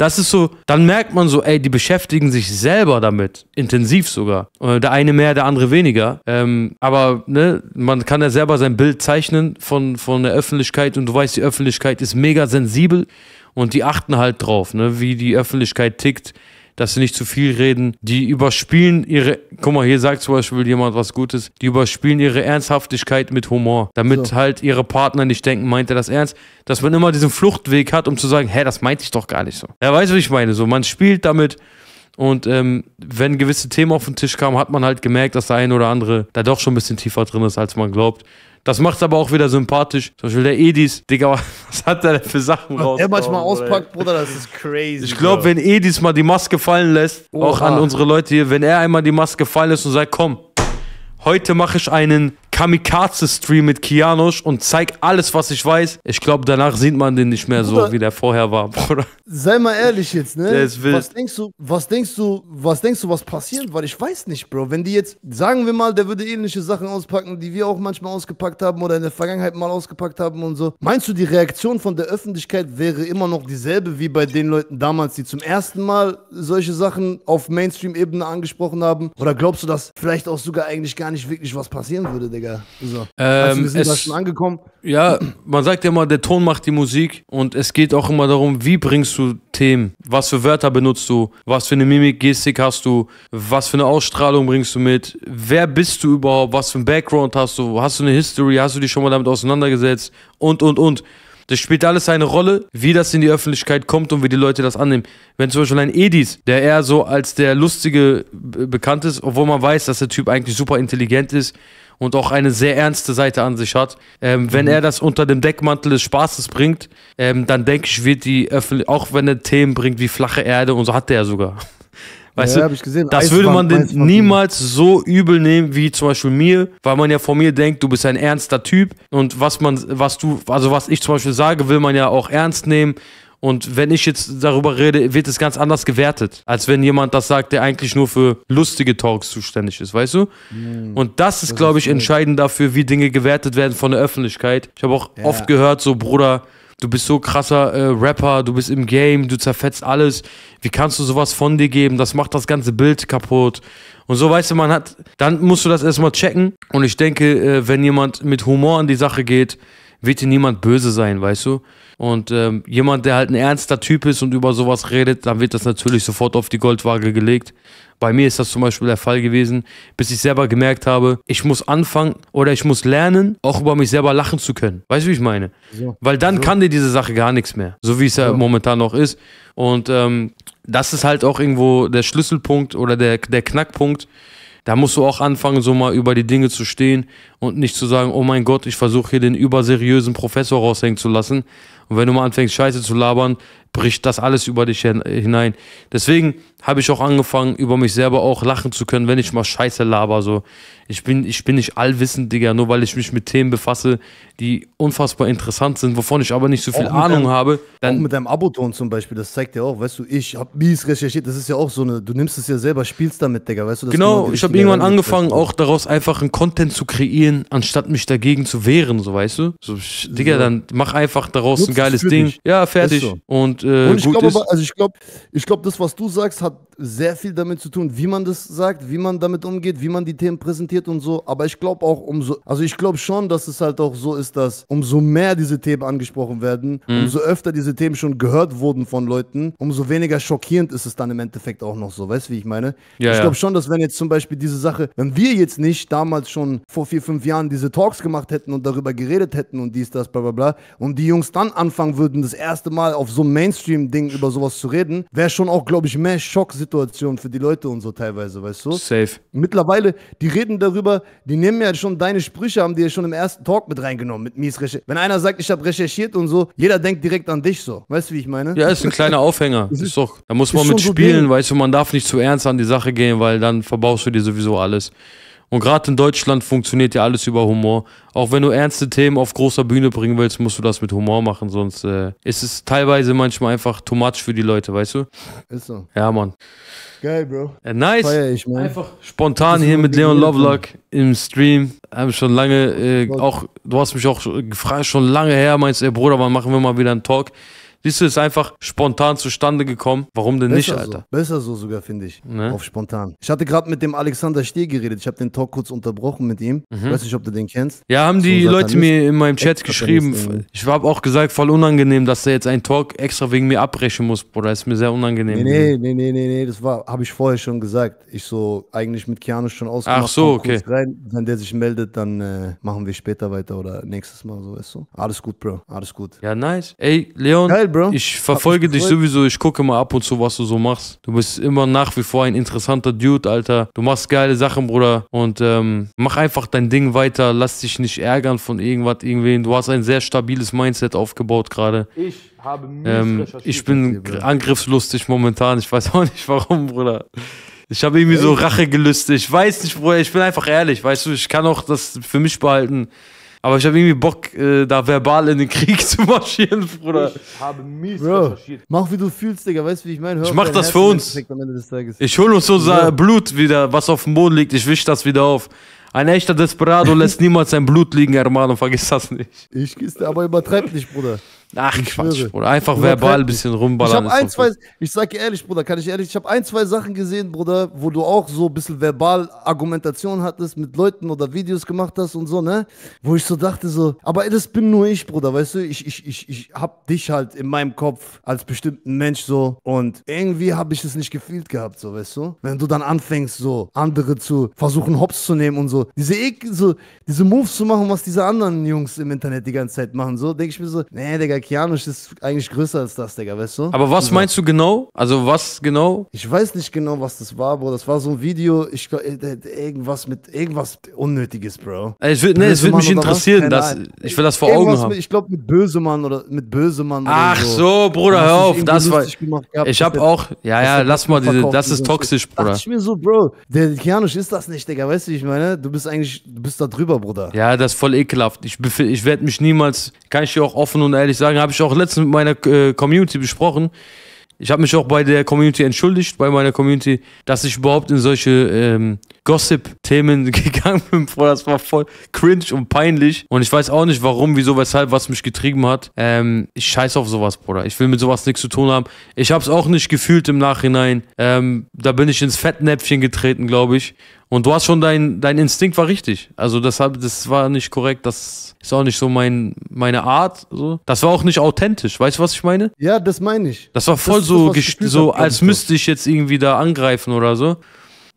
Das ist so, dann merkt man so, ey, die beschäftigen sich selber damit, intensiv sogar. Äh, der eine mehr, der andere weniger. Ähm, aber ne, man kann ja selber sein Bild zeichnen von, von der Öffentlichkeit und du weißt, die Öffentlichkeit ist mega sensibel und die achten halt drauf, ne, wie die Öffentlichkeit tickt dass sie nicht zu viel reden. Die überspielen ihre, guck mal, hier sagt zum Beispiel jemand was Gutes, die überspielen ihre Ernsthaftigkeit mit Humor, damit so. halt ihre Partner nicht denken, meint er das ernst, dass man immer diesen Fluchtweg hat, um zu sagen, hä, das meinte ich doch gar nicht so. Ja, weiß, was ich meine? So, man spielt damit. Und ähm, wenn gewisse Themen auf den Tisch kamen, hat man halt gemerkt, dass der eine oder andere da doch schon ein bisschen tiefer drin ist, als man glaubt. Das macht es aber auch wieder sympathisch. Zum Beispiel der Edis, Digga, was hat der für Sachen raus? Er manchmal auspackt, Bruder, das ist crazy. Ich glaube, wenn Edis mal die Maske fallen lässt, Oha. auch an unsere Leute hier, wenn er einmal die Maske fallen lässt und sagt, komm, heute mache ich einen Kamikaze-Stream mit Kianosch und zeig alles, was ich weiß. Ich glaube, danach sieht man den nicht mehr Bruder, so, wie der vorher war, Bruder. Sei mal ehrlich jetzt, ne? Der ist wild. Was denkst du, was denkst du, was denkst du, was passiert? Weil ich weiß nicht, Bro. Wenn die jetzt, sagen wir mal, der würde ähnliche Sachen auspacken, die wir auch manchmal ausgepackt haben oder in der Vergangenheit mal ausgepackt haben und so. Meinst du, die Reaktion von der Öffentlichkeit wäre immer noch dieselbe wie bei den Leuten damals, die zum ersten Mal solche Sachen auf Mainstream-Ebene angesprochen haben? Oder glaubst du, dass vielleicht auch sogar eigentlich gar nicht wirklich was passieren würde, Digga? ja. So. Ähm, also, es, schon angekommen? Ja, man sagt ja immer, der Ton macht die Musik und es geht auch immer darum, wie bringst du Themen, was für Wörter benutzt du, was für eine Mimik, Gestik hast du, was für eine Ausstrahlung bringst du mit, wer bist du überhaupt, was für ein Background hast du, hast du eine History, hast du dich schon mal damit auseinandergesetzt und, und, und. Das spielt alles eine Rolle, wie das in die Öffentlichkeit kommt und wie die Leute das annehmen. Wenn zum Beispiel ein Edis, der eher so als der Lustige bekannt ist, obwohl man weiß, dass der Typ eigentlich super intelligent ist und auch eine sehr ernste Seite an sich hat. Ähm, wenn mhm. er das unter dem Deckmantel des Spaßes bringt, ähm, dann denke ich, wird die öffentlich, auch wenn er Themen bringt wie flache Erde und so hat er sogar. Weißt ja, du, ich gesehen. das Eisband, würde man den Eisband. niemals so übel nehmen wie zum Beispiel mir, weil man ja von mir denkt, du bist ein ernster Typ und was man, was du, also was ich zum Beispiel sage, will man ja auch ernst nehmen und wenn ich jetzt darüber rede, wird es ganz anders gewertet, als wenn jemand das sagt, der eigentlich nur für lustige Talks zuständig ist, weißt du? Mhm. Und das ist, glaube ich, ist entscheidend dafür, wie Dinge gewertet werden von der Öffentlichkeit. Ich habe auch ja. oft gehört, so Bruder, du bist so krasser äh, Rapper, du bist im Game, du zerfetzt alles. Wie kannst du sowas von dir geben? Das macht das ganze Bild kaputt. Und so, weißt du, man hat, dann musst du das erstmal checken. Und ich denke, äh, wenn jemand mit Humor an die Sache geht, wird dir niemand böse sein, weißt du? Und ähm, jemand, der halt ein ernster Typ ist und über sowas redet, dann wird das natürlich sofort auf die Goldwaage gelegt. Bei mir ist das zum Beispiel der Fall gewesen, bis ich selber gemerkt habe, ich muss anfangen oder ich muss lernen, auch über mich selber lachen zu können. Weißt du, wie ich meine? So. Weil dann so. kann dir diese Sache gar nichts mehr, so wie es ja, ja momentan noch ist. Und ähm, das ist halt auch irgendwo der Schlüsselpunkt oder der, der Knackpunkt. Da musst du auch anfangen, so mal über die Dinge zu stehen und nicht zu sagen, oh mein Gott, ich versuche hier den überseriösen Professor raushängen zu lassen, und wenn du mal anfängst, Scheiße zu labern, bricht das alles über dich äh, hinein. Deswegen habe ich auch angefangen, über mich selber auch lachen zu können, wenn ich mal Scheiße laber. So. Ich, bin, ich bin nicht allwissend, Digga, nur weil ich mich mit Themen befasse, die unfassbar interessant sind, wovon ich aber nicht so viel Ahnung deinem, habe. Dann auch mit deinem Abo-Ton zum Beispiel, das zeigt ja auch, weißt du, ich habe mies recherchiert, das ist ja auch so eine, du nimmst es ja selber, spielst damit, Digga, weißt du. Das genau, genau ich habe irgendwann angefangen, auch daraus einfach einen Content zu kreieren, anstatt mich dagegen zu wehren, so weißt du. So, Digga, ja. dann mach einfach daraus Nutzt ein geiles Ding. Dich. Ja, fertig. So. Und und, äh, und ich glaube, also ich glaube, ich glaube, das, was du sagst, hat sehr viel damit zu tun, wie man das sagt, wie man damit umgeht, wie man die Themen präsentiert und so. Aber ich glaube auch umso, also ich glaube schon, dass es halt auch so ist, dass umso mehr diese Themen angesprochen werden, mhm. umso öfter diese Themen schon gehört wurden von Leuten, umso weniger schockierend ist es dann im Endeffekt auch noch so. Weißt du, wie ich meine? Ja, ich glaube ja. schon, dass wenn jetzt zum Beispiel diese Sache, wenn wir jetzt nicht damals schon vor vier, fünf Jahren diese Talks gemacht hätten und darüber geredet hätten und dies, das, bla bla bla, und die Jungs dann anfangen würden, das erste Mal auf so einem Mainstream-Ding über sowas zu reden, wäre schon auch, glaube ich, mehr Schock Notsituation für die Leute und so teilweise, weißt du? Safe. Mittlerweile, die reden darüber, die nehmen ja schon deine Sprüche, haben die ja schon im ersten Talk mit reingenommen, mit mies Recherche. Wenn einer sagt, ich habe recherchiert und so, jeder denkt direkt an dich so. Weißt du, wie ich meine? Ja, ist ein kleiner Aufhänger. ist doch, da muss man mit spielen, so weißt du, man darf nicht zu ernst an die Sache gehen, weil dann verbaust du dir sowieso alles. Und gerade in Deutschland funktioniert ja alles über Humor. Auch wenn du ernste Themen auf großer Bühne bringen willst, musst du das mit Humor machen, sonst äh, ist es teilweise manchmal einfach too much für die Leute, weißt du? Ist so. Ja, Mann. Geil, Bro. Ja, äh, nice. Feier ich, man. Einfach spontan hier mit Leon Lovelock im Stream. Haben schon lange, äh, auch, du hast mich auch gefragt, schon lange her, meinst, du, Bruder, wann machen wir mal wieder einen Talk? Siehst du, ist einfach spontan zustande gekommen. Warum denn Besser nicht, Alter? So. Besser so sogar, finde ich. Ne? Auf spontan. Ich hatte gerade mit dem Alexander Stier geredet. Ich habe den Talk kurz unterbrochen mit ihm. Mhm. Weiß nicht, ob du den kennst. Ja, haben die so Leute mir in meinem Chat geschrieben. Ich habe auch gesagt, voll unangenehm, dass der jetzt einen Talk extra wegen mir abbrechen muss, Bruder. Ist mir sehr unangenehm. Nee, nee, nee, nee, nee. Das habe ich vorher schon gesagt. Ich so eigentlich mit Keanu schon ausgemacht. Ach so, okay. Rein. Wenn der sich meldet, dann äh, machen wir später weiter oder nächstes Mal so. Ist so. Alles gut, Bro. Alles gut. Ja, nice. Ey, Leon. Geil, Bro. Ich verfolge dich sowieso. Ich gucke mal ab und zu, was du so machst. Du bist immer nach wie vor ein interessanter Dude, Alter. Du machst geile Sachen, Bruder. Und ähm, mach einfach dein Ding weiter. Lass dich nicht ärgern von irgendwas, irgendwen. Du hast ein sehr stabiles Mindset aufgebaut gerade. Ich habe mich ähm, Ich bin hier, angriffslustig momentan. Ich weiß auch nicht warum, Bruder. Ich habe irgendwie so Rachegelüste. Ich weiß nicht, Bruder. Ich bin einfach ehrlich. Weißt du, ich kann auch das für mich behalten. Aber ich habe irgendwie Bock, äh, da verbal in den Krieg zu marschieren, Bruder. Ich habe mies Bro, marschiert. Mach wie du fühlst, Digga, weißt du, wie ich meine? ich mach das Herzen für uns. Ich hol uns unser ja. Blut wieder, was auf dem Boden liegt. Ich wisch das wieder auf. Ein echter Desperado lässt niemals sein Blut liegen, Hermano, vergiss das nicht. Ich aber übertreib nicht, Bruder. Ach ich Quatsch, schwöre. Bruder. Einfach Bruder, verbal ein bisschen rumballern. Ich habe ein, zwei, ich sage ehrlich, Bruder, kann ich ehrlich, ich habe ein, zwei Sachen gesehen, Bruder, wo du auch so ein bisschen verbal Argumentation hattest mit Leuten oder Videos gemacht hast und so, ne? Wo ich so dachte, so, aber das bin nur ich, Bruder, weißt du, ich, ich, ich, ich hab dich halt in meinem Kopf als bestimmten Mensch so und irgendwie habe ich es nicht gefühlt gehabt, so, weißt du? Wenn du dann anfängst, so andere zu versuchen, Hops zu nehmen und so, diese Ekel, so, diese Moves zu machen, was diese anderen Jungs im Internet die ganze Zeit machen, so, denke ich mir so, nee, Digga, Kianisch ist eigentlich größer als das, Digga, weißt du? Aber was meinst du genau? Also was genau? Ich weiß nicht genau, was das war, Bro. Das war so ein Video, ich äh, irgendwas mit irgendwas Unnötiges, Bro. Ey, ich will, nee, es würde ne, mich interessieren, dass, ich will das vor irgendwas Augen haben. Mit, ich glaube mit Bösemann oder mit Bösemann. Ach so. so, Bruder, hör auf, das war. Gehabt, ich habe auch, ja, ja, lass mal diese, das ist toxisch, Bruder. ich mir so, Bro, der Kianisch ist das nicht, Digga, weißt du, ich meine, du bist eigentlich, du bist da drüber, Bruder. Ja, das ist voll ekelhaft. Ich, ich werde mich niemals, kann ich dir auch offen und ehrlich sagen, sagen, habe ich auch letztens mit meiner äh, Community besprochen. Ich habe mich auch bei der Community entschuldigt, bei meiner Community, dass ich überhaupt in solche ähm, Gossip-Themen gegangen bin, Bro. Das war voll cringe und peinlich. Und ich weiß auch nicht, warum, wieso, weshalb, was mich getrieben hat. Ähm, ich scheiß auf sowas, Bruder. Ich will mit sowas nichts zu tun haben. Ich hab's auch nicht gefühlt im Nachhinein. Ähm, da bin ich ins Fettnäpfchen getreten, glaube ich. Und du hast schon dein, dein Instinkt war richtig. Also das, das war nicht korrekt. Das ist auch nicht so mein, meine Art. So. Das war auch nicht authentisch. Weißt du, was ich meine? Ja, das meine ich. Das war voll das so, das, so als müsste ich jetzt irgendwie da angreifen oder so.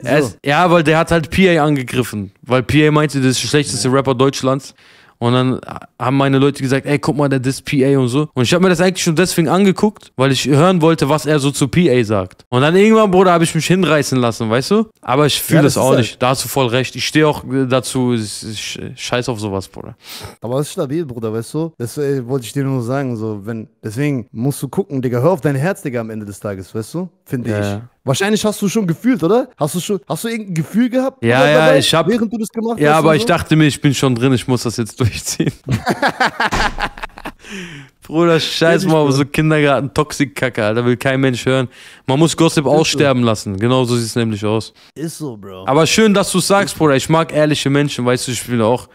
So. Es, ja, weil der hat halt PA angegriffen. Weil PA meinte, das ist der schlechteste ja. Rapper Deutschlands. Und dann haben meine Leute gesagt, ey, guck mal, der ist PA und so. Und ich habe mir das eigentlich schon deswegen angeguckt, weil ich hören wollte, was er so zu PA sagt. Und dann irgendwann, Bruder, habe ich mich hinreißen lassen, weißt du? Aber ich fühle ja, das, das auch halt nicht. Da hast du voll recht. Ich stehe auch dazu, ich, scheiß auf sowas, Bruder. Aber das ist stabil, Bruder, weißt du? Das äh, wollte ich dir nur sagen. So, wenn, deswegen musst du gucken, Digga, hör auf dein Herz, Digga, am Ende des Tages, weißt du? Finde ja. ich. Wahrscheinlich hast du schon gefühlt, oder? Hast du schon, hast du irgendein Gefühl gehabt? Ja, ja, dabei, ich habe. Während du das gemacht ja, hast. Ja, aber so? ich dachte mir, ich bin schon drin, ich muss das jetzt durchziehen. Bruder, scheiß mal auf so kindergarten Toxikkacke, kacke Alter, will kein Mensch hören. Man muss Gossip ist aussterben so. lassen, genau so sieht es nämlich aus. Ist so, Bro. Aber schön, dass du sagst, Bruder, ich mag ehrliche Menschen, weißt du, ich bin auch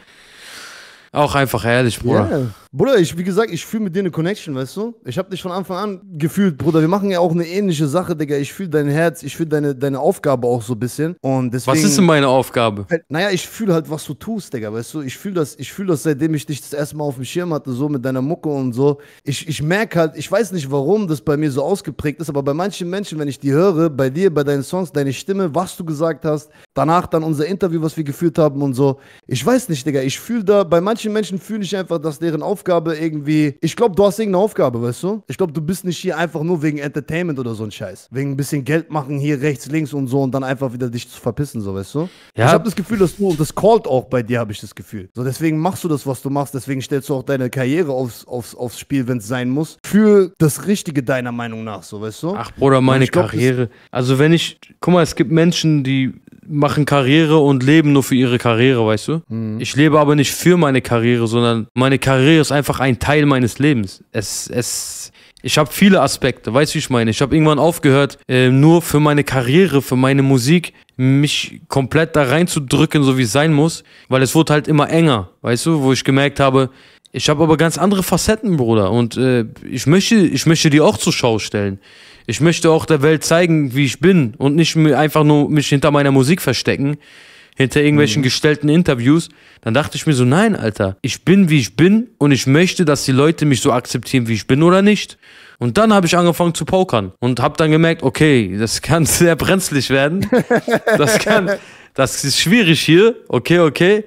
auch einfach ehrlich, Bruder. Yeah. Bruder, ich, wie gesagt, ich fühle mit dir eine Connection, weißt du? Ich habe dich von Anfang an gefühlt, Bruder. Wir machen ja auch eine ähnliche Sache, Digga. Ich fühle dein Herz, ich fühle deine, deine Aufgabe auch so ein bisschen. Und deswegen, was ist denn meine Aufgabe? Halt, naja, ich fühle halt, was du tust, Digga, weißt du? Ich fühle das, fühl das, seitdem ich dich das erste Mal auf dem Schirm hatte, so mit deiner Mucke und so. Ich, ich merke halt, ich weiß nicht, warum das bei mir so ausgeprägt ist, aber bei manchen Menschen, wenn ich die höre, bei dir, bei deinen Songs, deine Stimme, was du gesagt hast, danach dann unser Interview, was wir geführt haben und so. Ich weiß nicht, Digga, ich fühle da bei manchen manche Menschen fühle ich einfach, dass deren Aufgabe irgendwie. Ich glaube, du hast irgendeine Aufgabe, weißt du? Ich glaube, du bist nicht hier einfach nur wegen Entertainment oder so ein Scheiß. Wegen ein bisschen Geld machen, hier rechts, links und so und dann einfach wieder dich zu verpissen, so, weißt du? Ja. Ich habe das Gefühl, dass du, und das callt auch bei dir, habe ich das Gefühl. So, deswegen machst du das, was du machst, deswegen stellst du auch deine Karriere aufs, aufs, aufs Spiel, wenn es sein muss. Für das Richtige deiner Meinung nach, so, weißt du? Ach, Bruder, meine glaub, Karriere. Also, wenn ich. Guck mal, es gibt Menschen, die machen Karriere und leben nur für ihre Karriere, weißt du? Mhm. Ich lebe aber nicht für meine Karriere, sondern meine Karriere ist einfach ein Teil meines Lebens. Es, es, ich habe viele Aspekte, weißt du, wie ich meine? Ich habe irgendwann aufgehört, äh, nur für meine Karriere, für meine Musik mich komplett da reinzudrücken, so wie es sein muss, weil es wurde halt immer enger, weißt du, wo ich gemerkt habe, ich habe aber ganz andere Facetten, Bruder, und äh, ich, möchte, ich möchte die auch zur Schau stellen. Ich möchte auch der Welt zeigen, wie ich bin und nicht einfach nur mich hinter meiner Musik verstecken, hinter irgendwelchen mhm. gestellten Interviews. Dann dachte ich mir so, nein, Alter, ich bin, wie ich bin und ich möchte, dass die Leute mich so akzeptieren, wie ich bin oder nicht. Und dann habe ich angefangen zu pokern und habe dann gemerkt, okay, das kann sehr brenzlig werden. Das kann, das ist schwierig hier. Okay, okay.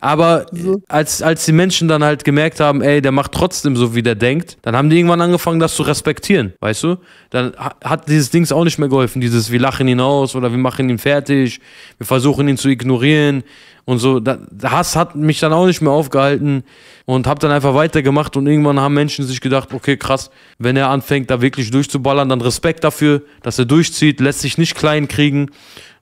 Aber so. Äh, als, als die Menschen dann halt gemerkt haben, ey, der macht trotzdem so, wie der denkt, dann haben die irgendwann angefangen, das zu respektieren, weißt du? Dann hat dieses Dings auch nicht mehr geholfen, dieses wir lachen ihn aus oder wir machen ihn fertig, wir versuchen ihn zu ignorieren und so. Hass hat mich dann auch nicht mehr aufgehalten und hab dann einfach weitergemacht und irgendwann haben Menschen sich gedacht, okay, krass, wenn er anfängt, da wirklich durchzuballern, dann Respekt dafür, dass er durchzieht, lässt sich nicht klein kriegen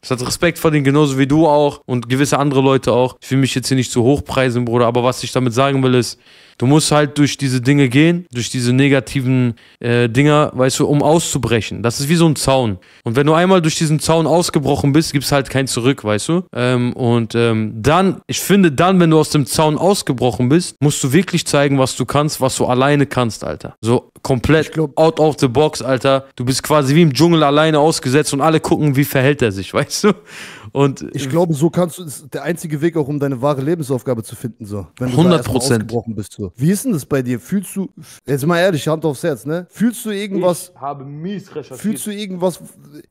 ich hatte Respekt vor denen, genauso wie du auch und gewisse andere Leute auch. Ich will mich jetzt hier nicht zu hoch preisen, Bruder, aber was ich damit sagen will, ist, Du musst halt durch diese Dinge gehen, durch diese negativen äh, Dinger, weißt du, um auszubrechen. Das ist wie so ein Zaun. Und wenn du einmal durch diesen Zaun ausgebrochen bist, gibt's halt kein Zurück, weißt du? Ähm, und ähm, dann, ich finde, dann, wenn du aus dem Zaun ausgebrochen bist, musst du wirklich zeigen, was du kannst, was du alleine kannst, Alter. So komplett out of the box, Alter. Du bist quasi wie im Dschungel alleine ausgesetzt und alle gucken, wie verhält er sich, weißt du? Und ich äh, glaube, so kannst du, ist der einzige Weg auch, um deine wahre Lebensaufgabe zu finden, so. Wenn du 100 Prozent. bist, so. Wie ist denn das bei dir? Fühlst du, jetzt mal ehrlich, Hand aufs Herz, ne? Fühlst du irgendwas? Ich habe mies recherchiert. Fühlst du irgendwas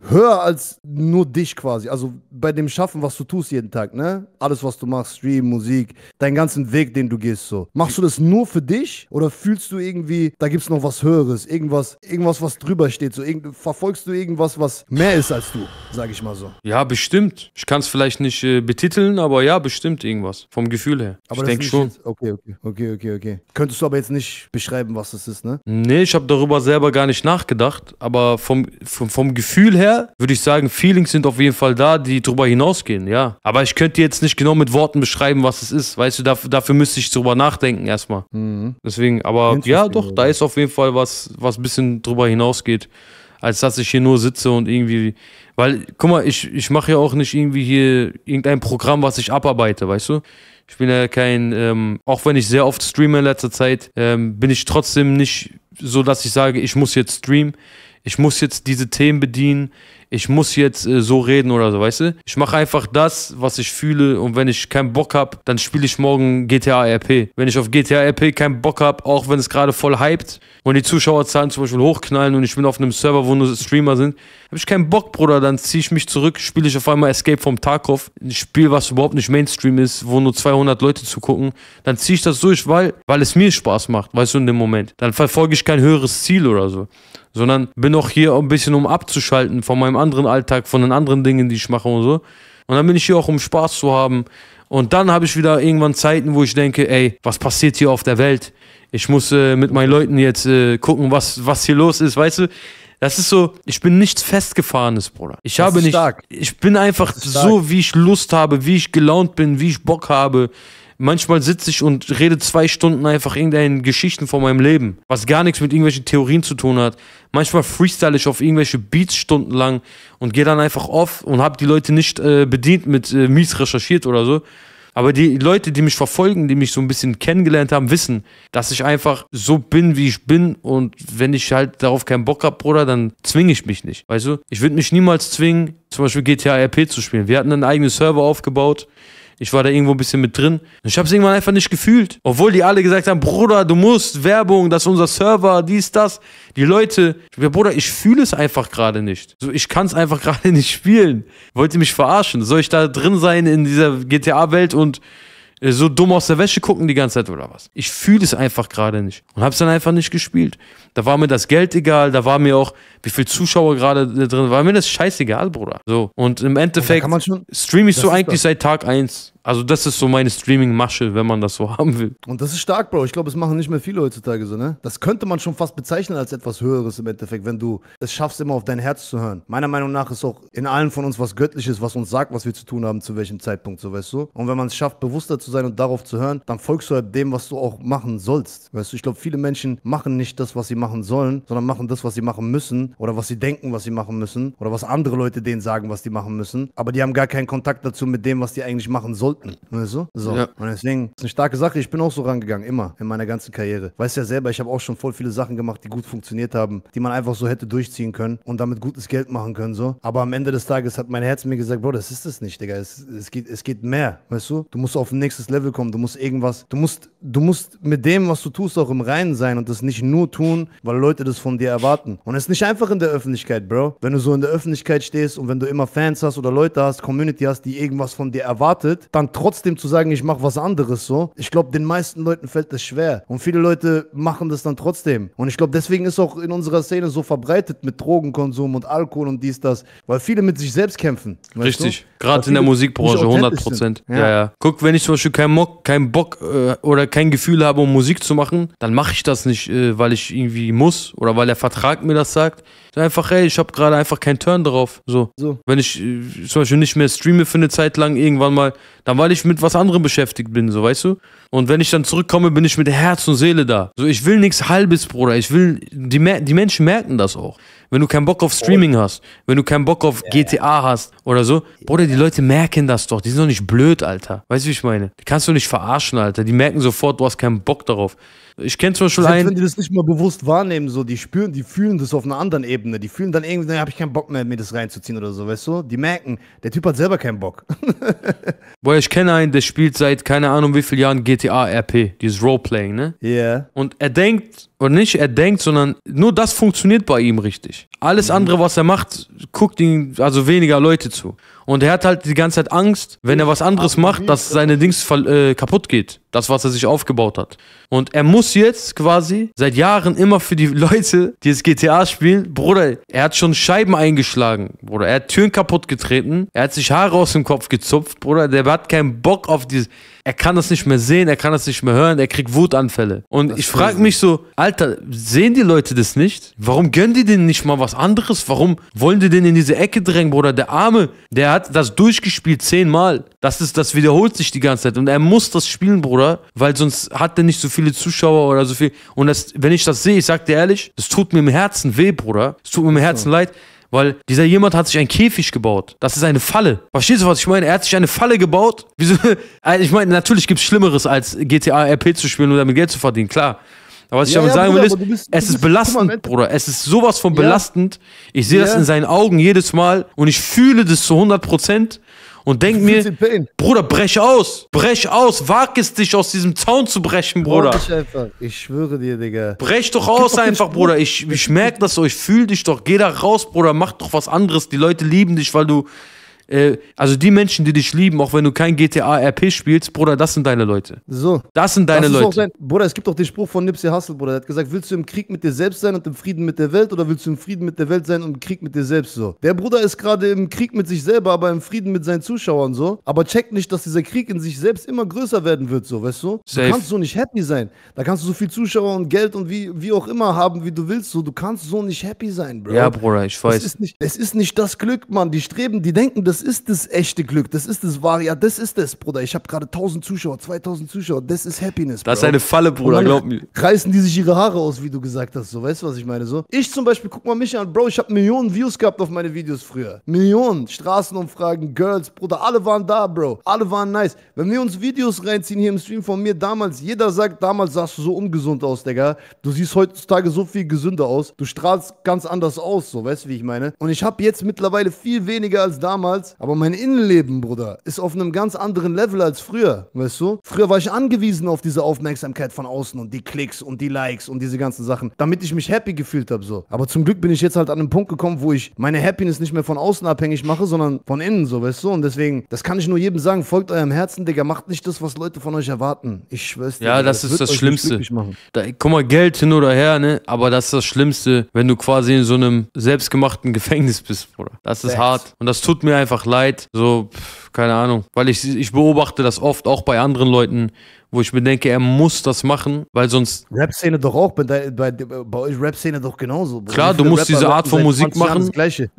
höher als nur dich quasi? Also bei dem Schaffen, was du tust jeden Tag, ne? Alles, was du machst, Stream, Musik, deinen ganzen Weg, den du gehst, so. Machst du das nur für dich oder fühlst du irgendwie, da gibt es noch was Höheres, irgendwas, irgendwas, was drüber steht, so? Irgend, verfolgst du irgendwas, was mehr ist als du, sag ich mal so? Ja, bestimmt. Ich kann es vielleicht nicht äh, betiteln, aber ja, bestimmt irgendwas. Vom Gefühl her. Aber ich denke schon. Jetzt, okay, okay, okay, okay, okay. Könntest du aber jetzt nicht beschreiben, was das ist, ne? Nee, ich habe darüber selber gar nicht nachgedacht. Aber vom, vom, vom Gefühl her würde ich sagen, Feelings sind auf jeden Fall da, die drüber hinausgehen, ja. Aber ich könnte jetzt nicht genau mit Worten beschreiben, was es ist. Weißt du, dafür, dafür müsste ich drüber nachdenken erstmal. Mhm. Deswegen, aber ja, doch, da ist auf jeden Fall was, was ein bisschen drüber hinausgeht als dass ich hier nur sitze und irgendwie. Weil, guck mal, ich, ich mache ja auch nicht irgendwie hier irgendein Programm, was ich abarbeite, weißt du? Ich bin ja kein, ähm, auch wenn ich sehr oft streame in letzter Zeit, ähm, bin ich trotzdem nicht so, dass ich sage, ich muss jetzt streamen, ich muss jetzt diese Themen bedienen, ich muss jetzt äh, so reden oder so, weißt du? Ich mache einfach das, was ich fühle und wenn ich keinen Bock habe, dann spiele ich morgen GTA RP. Wenn ich auf GTA RP keinen Bock habe, auch wenn es gerade voll hyped und die Zuschauerzahlen zum Beispiel hochknallen und ich bin auf einem Server, wo nur Streamer sind, habe ich keinen Bock, Bruder, dann ziehe ich mich zurück, spiele ich auf einmal Escape vom Tarkov, ein Spiel, was überhaupt nicht Mainstream ist, wo nur 200 Leute zugucken, dann ziehe ich das durch, weil, weil es mir Spaß macht, weißt du, in dem Moment. Dann verfolge ich kein höheres Ziel oder so sondern bin auch hier ein bisschen, um abzuschalten von meinem anderen Alltag, von den anderen Dingen, die ich mache und so. Und dann bin ich hier auch, um Spaß zu haben. Und dann habe ich wieder irgendwann Zeiten, wo ich denke, ey, was passiert hier auf der Welt? Ich muss äh, mit meinen Leuten jetzt äh, gucken, was, was hier los ist, weißt du? Das ist so, ich bin nichts Festgefahrenes, Bruder. Ich das habe nicht. Stark. Ich bin einfach so, wie ich Lust habe, wie ich gelaunt bin, wie ich Bock habe, Manchmal sitze ich und rede zwei Stunden einfach irgendeinen Geschichten von meinem Leben, was gar nichts mit irgendwelchen Theorien zu tun hat. Manchmal freestyle ich auf irgendwelche Beats stundenlang und gehe dann einfach off und habe die Leute nicht äh, bedient mit äh, mies recherchiert oder so. Aber die Leute, die mich verfolgen, die mich so ein bisschen kennengelernt haben, wissen, dass ich einfach so bin, wie ich bin. Und wenn ich halt darauf keinen Bock habe, Bruder, dann zwinge ich mich nicht. Weißt du? Ich würde mich niemals zwingen, zum Beispiel GTA RP zu spielen. Wir hatten einen eigenen Server aufgebaut. Ich war da irgendwo ein bisschen mit drin. Ich habe es irgendwann einfach nicht gefühlt. Obwohl die alle gesagt haben, Bruder, du musst Werbung, das ist unser Server, dies, das. Die Leute. Ich hab, Bruder, ich fühle es einfach gerade nicht. So, ich kann es einfach gerade nicht spielen. Wollt ihr mich verarschen? Soll ich da drin sein in dieser GTA-Welt und äh, so dumm aus der Wäsche gucken die ganze Zeit oder was. Ich fühle es einfach gerade nicht und habe es dann einfach nicht gespielt. Da war mir das Geld egal, da war mir auch wie viele Zuschauer gerade drin waren. Mir das scheißegal, Bruder. So. Und im Endeffekt und schon, stream ich so eigentlich seit Tag 1. Also das ist so meine Streaming-Masche, wenn man das so haben will. Und das ist stark, Bro. Ich glaube, es machen nicht mehr viele heutzutage so, ne? Das könnte man schon fast bezeichnen als etwas Höheres im Endeffekt, wenn du es schaffst, immer auf dein Herz zu hören. Meiner Meinung nach ist auch in allen von uns was Göttliches, was uns sagt, was wir zu tun haben, zu welchem Zeitpunkt, so weißt du. Und wenn man es schafft, bewusster zu sein und darauf zu hören, dann folgst du halt dem, was du auch machen sollst. Weißt du, ich glaube, viele Menschen machen nicht das, was sie machen sollen, sondern machen das, was sie machen müssen, oder was sie denken, was sie machen müssen oder was andere Leute denen sagen, was die machen müssen. Aber die haben gar keinen Kontakt dazu mit dem, was die eigentlich machen sollten. Weißt du? So. Ja. Und deswegen ist eine starke Sache. Ich bin auch so rangegangen, immer in meiner ganzen Karriere. Weißt ja selber, ich habe auch schon voll viele Sachen gemacht, die gut funktioniert haben, die man einfach so hätte durchziehen können und damit gutes Geld machen können. So. Aber am Ende des Tages hat mein Herz mir gesagt, Bro, das ist es nicht, Digga. Es, es, geht, es geht mehr. Weißt du? Du musst auf ein nächstes Level kommen. Du musst irgendwas, du musst, du musst mit dem, was du tust, auch im Reinen sein und das nicht nur tun, weil Leute das von dir erwarten. Und es ist nicht einfach einfach in der Öffentlichkeit, Bro. Wenn du so in der Öffentlichkeit stehst und wenn du immer Fans hast oder Leute hast, Community hast, die irgendwas von dir erwartet, dann trotzdem zu sagen, ich mache was anderes so. Ich glaube, den meisten Leuten fällt das schwer. Und viele Leute machen das dann trotzdem. Und ich glaube, deswegen ist auch in unserer Szene so verbreitet mit Drogenkonsum und Alkohol und dies, das, weil viele mit sich selbst kämpfen. Richtig. Gerade in der Musikbranche, 100 Prozent. Ja. ja. ja, Guck, wenn ich zum Beispiel keinen Bock, kein Bock äh, oder kein Gefühl habe, um Musik zu machen, dann mache ich das nicht, äh, weil ich irgendwie muss oder weil der Vertrag mir das sagt, Einfach, ey, ich habe gerade einfach keinen Turn drauf. So. so. Wenn ich äh, zum Beispiel nicht mehr streame für eine Zeit lang, irgendwann mal, dann weil ich mit was anderem beschäftigt bin, so weißt du? Und wenn ich dann zurückkomme, bin ich mit Herz und Seele da. So, ich will nichts halbes, Bruder. Ich will, die, die Menschen merken das auch. Wenn du keinen Bock auf Streaming oh. hast, wenn du keinen Bock auf ja, GTA ja. hast oder so, Bruder, die Leute merken das doch. Die sind doch nicht blöd, Alter. Weißt du, wie ich meine? Die kannst du nicht verarschen, Alter. Die merken sofort, du hast keinen Bock darauf. Ich kenne zum Beispiel Selbst einen. Wenn die das nicht mal bewusst wahrnehmen, so, die spüren, die fühlen das auf einer anderen Ebene. Die fühlen dann irgendwie, naja, habe ich keinen Bock mehr, mir das reinzuziehen oder so, weißt du? Die merken, der Typ hat selber keinen Bock. Boah, weil ich kenne einen, der spielt seit keine Ahnung wie vielen Jahren GTA RP, dieses Roleplaying, ne? Ja. Yeah. Und er denkt, oder nicht er denkt, sondern nur das funktioniert bei ihm richtig. Alles andere, was er macht, guckt ihn also weniger Leute zu. Und er hat halt die ganze Zeit Angst, wenn er was anderes macht, dass seine Dings äh, kaputt geht. Das, was er sich aufgebaut hat. Und er muss jetzt quasi seit Jahren immer für die Leute, die das GTA spielen, Bruder, er hat schon Scheiben eingeschlagen, Bruder. Er hat Türen kaputt getreten. Er hat sich Haare aus dem Kopf gezupft, Bruder. Der hat keinen Bock auf dieses. Er kann das nicht mehr sehen, er kann das nicht mehr hören, er kriegt Wutanfälle. Und das ich frage mich so, Alter, sehen die Leute das nicht? Warum gönnen die denen nicht mal was anderes? Warum wollen die den in diese Ecke drängen, Bruder? Der Arme, der hat hat das durchgespielt zehnmal. Das ist, das wiederholt sich die ganze Zeit. Und er muss das spielen, Bruder, weil sonst hat er nicht so viele Zuschauer oder so viel. Und das, wenn ich das sehe, ich sag dir ehrlich, es tut mir im Herzen weh, Bruder. Es tut mir im Herzen so. leid. Weil dieser jemand hat sich einen Käfig gebaut. Das ist eine Falle. Verstehst du, was ich meine? Er hat sich eine Falle gebaut. Wieso? Also, ich meine, natürlich gibt es Schlimmeres, als GTA RP zu spielen oder damit Geld zu verdienen, klar. Aber was ich ja, damit ja, sagen will, ist, bist, es ist belastend, bist, Bruder. Es ist sowas von ja. belastend. Ich sehe das in seinen Augen jedes Mal und ich fühle das zu 100 Prozent und denk mir, Bruder, brech aus, brech aus, wag es dich aus diesem Zaun zu brechen, Bruder. Ich schwöre dir, Digga. Brech doch aus einfach, Bruder. Ich, ich merke das so, ich fühle dich doch. Geh da raus, Bruder, mach doch was anderes. Die Leute lieben dich, weil du äh, also die Menschen, die dich lieben, auch wenn du kein GTA-RP spielst, Bruder, das sind deine Leute. So. Das sind deine das Leute. Sein, Bruder, es gibt auch den Spruch von Nipsey Hussle, Bruder. Der hat gesagt, willst du im Krieg mit dir selbst sein und im Frieden mit der Welt oder willst du im Frieden mit der Welt sein und im Krieg mit dir selbst so? Der Bruder ist gerade im Krieg mit sich selber, aber im Frieden mit seinen Zuschauern so. Aber checkt nicht, dass dieser Krieg in sich selbst immer größer werden wird, so, weißt du? Safe. Du kannst so nicht happy sein. Da kannst du so viel Zuschauer und Geld und wie, wie auch immer haben, wie du willst, so. Du kannst so nicht happy sein, Bruder. Ja, Bruder, ich weiß. Es ist nicht, es ist nicht das Glück, Mann. Die streben, die denken, das das ist das echte Glück, das ist das wahre, ja, das ist das, Bruder. Ich habe gerade 1000 Zuschauer, 2000 Zuschauer, das ist Happiness. Bro. Das ist eine Falle, Bruder, glaub mir. Reißen die sich ihre Haare aus, wie du gesagt hast, so, weißt du, was ich meine, so? Ich zum Beispiel, guck mal mich an, Bro, ich habe Millionen Views gehabt auf meine Videos früher. Millionen, Straßenumfragen, Girls, Bruder, alle waren da, Bro. Alle waren nice. Wenn wir uns Videos reinziehen hier im Stream von mir damals, jeder sagt, damals sahst du so ungesund aus, Digga. Du siehst heutzutage so viel gesünder aus. Du strahlst ganz anders aus, so, weißt du, wie ich meine? Und ich habe jetzt mittlerweile viel weniger als damals damals. Aber mein Innenleben, Bruder, ist auf einem ganz anderen Level als früher, weißt du? Früher war ich angewiesen auf diese Aufmerksamkeit von außen und die Klicks und die Likes und diese ganzen Sachen, damit ich mich happy gefühlt habe so. Aber zum Glück bin ich jetzt halt an einen Punkt gekommen, wo ich meine Happiness nicht mehr von außen abhängig mache, sondern von innen so, weißt du? Und deswegen, das kann ich nur jedem sagen, folgt eurem Herzen, Digga, macht nicht das, was Leute von euch erwarten. Ich schwör's dir. Ja, das, das ist das Schlimmste. Da, guck mal, Geld hin oder her, ne? Aber das ist das Schlimmste, wenn du quasi in so einem selbstgemachten Gefängnis bist, Bruder. Das ist Facts. hart. Und das tut mir einfach einfach leid. So, keine Ahnung. Weil ich, ich beobachte das oft auch bei anderen Leuten, wo ich mir denke, er muss das machen, weil sonst. Rap-Szene doch auch, bei, bei, bei euch Rap-Szene doch genauso. Klar, du musst Rapper diese Art von Musik machen. Das Gleiche.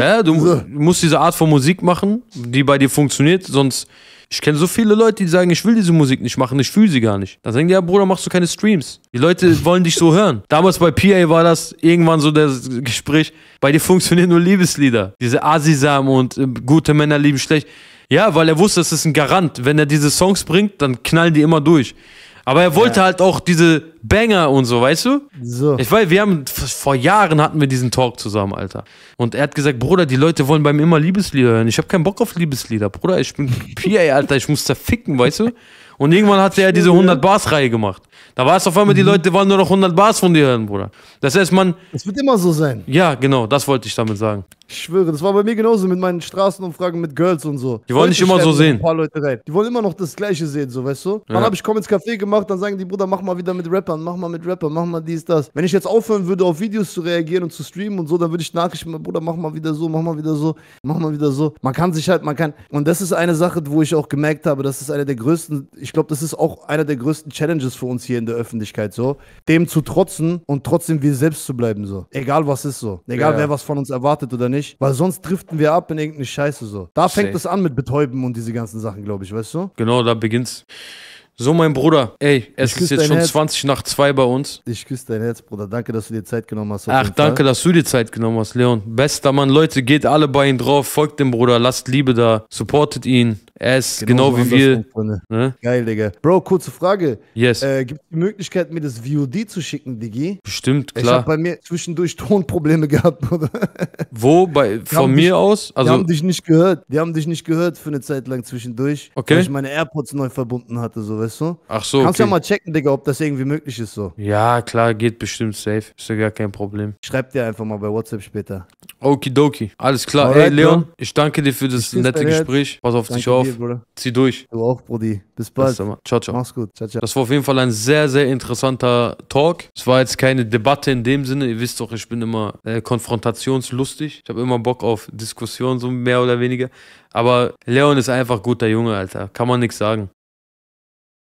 Ja, du so. musst diese Art von Musik machen, die bei dir funktioniert, sonst. Ich kenne so viele Leute, die sagen, ich will diese Musik nicht machen, ich fühle sie gar nicht. Dann sagen die, ja, Bruder, machst du keine Streams. Die Leute wollen dich so hören. Damals bei PA war das irgendwann so das Gespräch, bei dir funktionieren nur Liebeslieder. Diese Asisam und äh, gute Männer lieben schlecht. Ja, weil er wusste, das ist ein Garant. Wenn er diese Songs bringt, dann knallen die immer durch. Aber er wollte ja. halt auch diese Banger und so, weißt du? So. Ich weiß, wir haben, vor Jahren hatten wir diesen Talk zusammen, Alter. Und er hat gesagt, Bruder, die Leute wollen bei mir immer Liebeslieder hören. Ich habe keinen Bock auf Liebeslieder, Bruder. Ich bin PA, Alter, ich muss zerficken, weißt du? Und irgendwann hat er diese 100 Bars Reihe gemacht. Da war es auf einmal, die mhm. Leute wollen nur noch 100 Bars von dir hören, Bruder. Das heißt, man. Es wird immer so sein. Ja, genau, das wollte ich damit sagen. Ich schwöre, das war bei mir genauso mit meinen Straßenumfragen mit Girls und so. Die wollen nicht immer so sehen. Ein paar Leute rein. Die wollen immer noch das Gleiche sehen, so weißt du? Dann habe ich komm ins Café gemacht, dann sagen die Bruder, mach mal wieder mit Rappern, mach mal mit Rappern, mach mal dies, das. Wenn ich jetzt aufhören würde, auf Videos zu reagieren und zu streamen und so, dann würde ich Nachrichten, Bruder, mach mal wieder so, mach mal wieder so, mach mal wieder so. Man kann sich halt, man kann. Und das ist eine Sache, wo ich auch gemerkt habe, das ist eine der größten, ich glaube, das ist auch einer der größten Challenges für uns hier in der Öffentlichkeit, so. Dem zu trotzen und trotzdem wir selbst zu bleiben, so. Egal was ist so. Egal ja. wer was von uns erwartet oder nicht nicht, weil sonst driften wir ab in irgendeine Scheiße so. Da fängt es an mit Betäuben und diese ganzen Sachen, glaube ich, weißt du? Genau, da beginnt's. So, mein Bruder, ey, es ist jetzt schon Herz. 20 nach 2 bei uns. Ich küsse dein Herz, Bruder. Danke, dass du dir Zeit genommen hast. Ach, danke, dass du dir Zeit genommen hast, Leon. Bester Mann, Leute, geht alle bei ihm drauf, folgt dem Bruder, lasst Liebe da, supportet ihn. Er ist genau, genau wie wir. Ne? Geil, Digga. Bro, kurze Frage. Yes. Äh, Gibt es die Möglichkeit, mir das VOD zu schicken, Digi? Bestimmt, klar. Ich habe bei mir zwischendurch Tonprobleme gehabt, oder? Wo? Bei, von mir dich, aus? Also, die haben dich nicht gehört. Die haben dich nicht gehört für eine Zeit lang zwischendurch. Okay. Weil ich meine AirPods neu verbunden hatte, so, weißt du? Ach so. Kannst okay. ja mal checken, Digga, ob das irgendwie möglich ist, so. Ja, klar, geht bestimmt safe. Ist ja gar kein Problem. Schreib dir einfach mal bei WhatsApp später. Okidoki. Alles klar. Alright, hey, Leon, ich danke dir für das nette Gespräch. Pass auf danke dich auf dir, Bruder. Zieh durch. Du auch, Brudi. Bis bald. Ciao, ciao. Mach's gut. Ciao, ciao. Das war auf jeden Fall ein sehr, sehr interessanter Talk. Es war jetzt keine Debatte in dem Sinne. Ihr wisst doch, ich bin immer äh, konfrontationslustig. Ich habe immer Bock auf Diskussionen, so mehr oder weniger. Aber Leon ist einfach guter Junge, Alter. Kann man nichts sagen.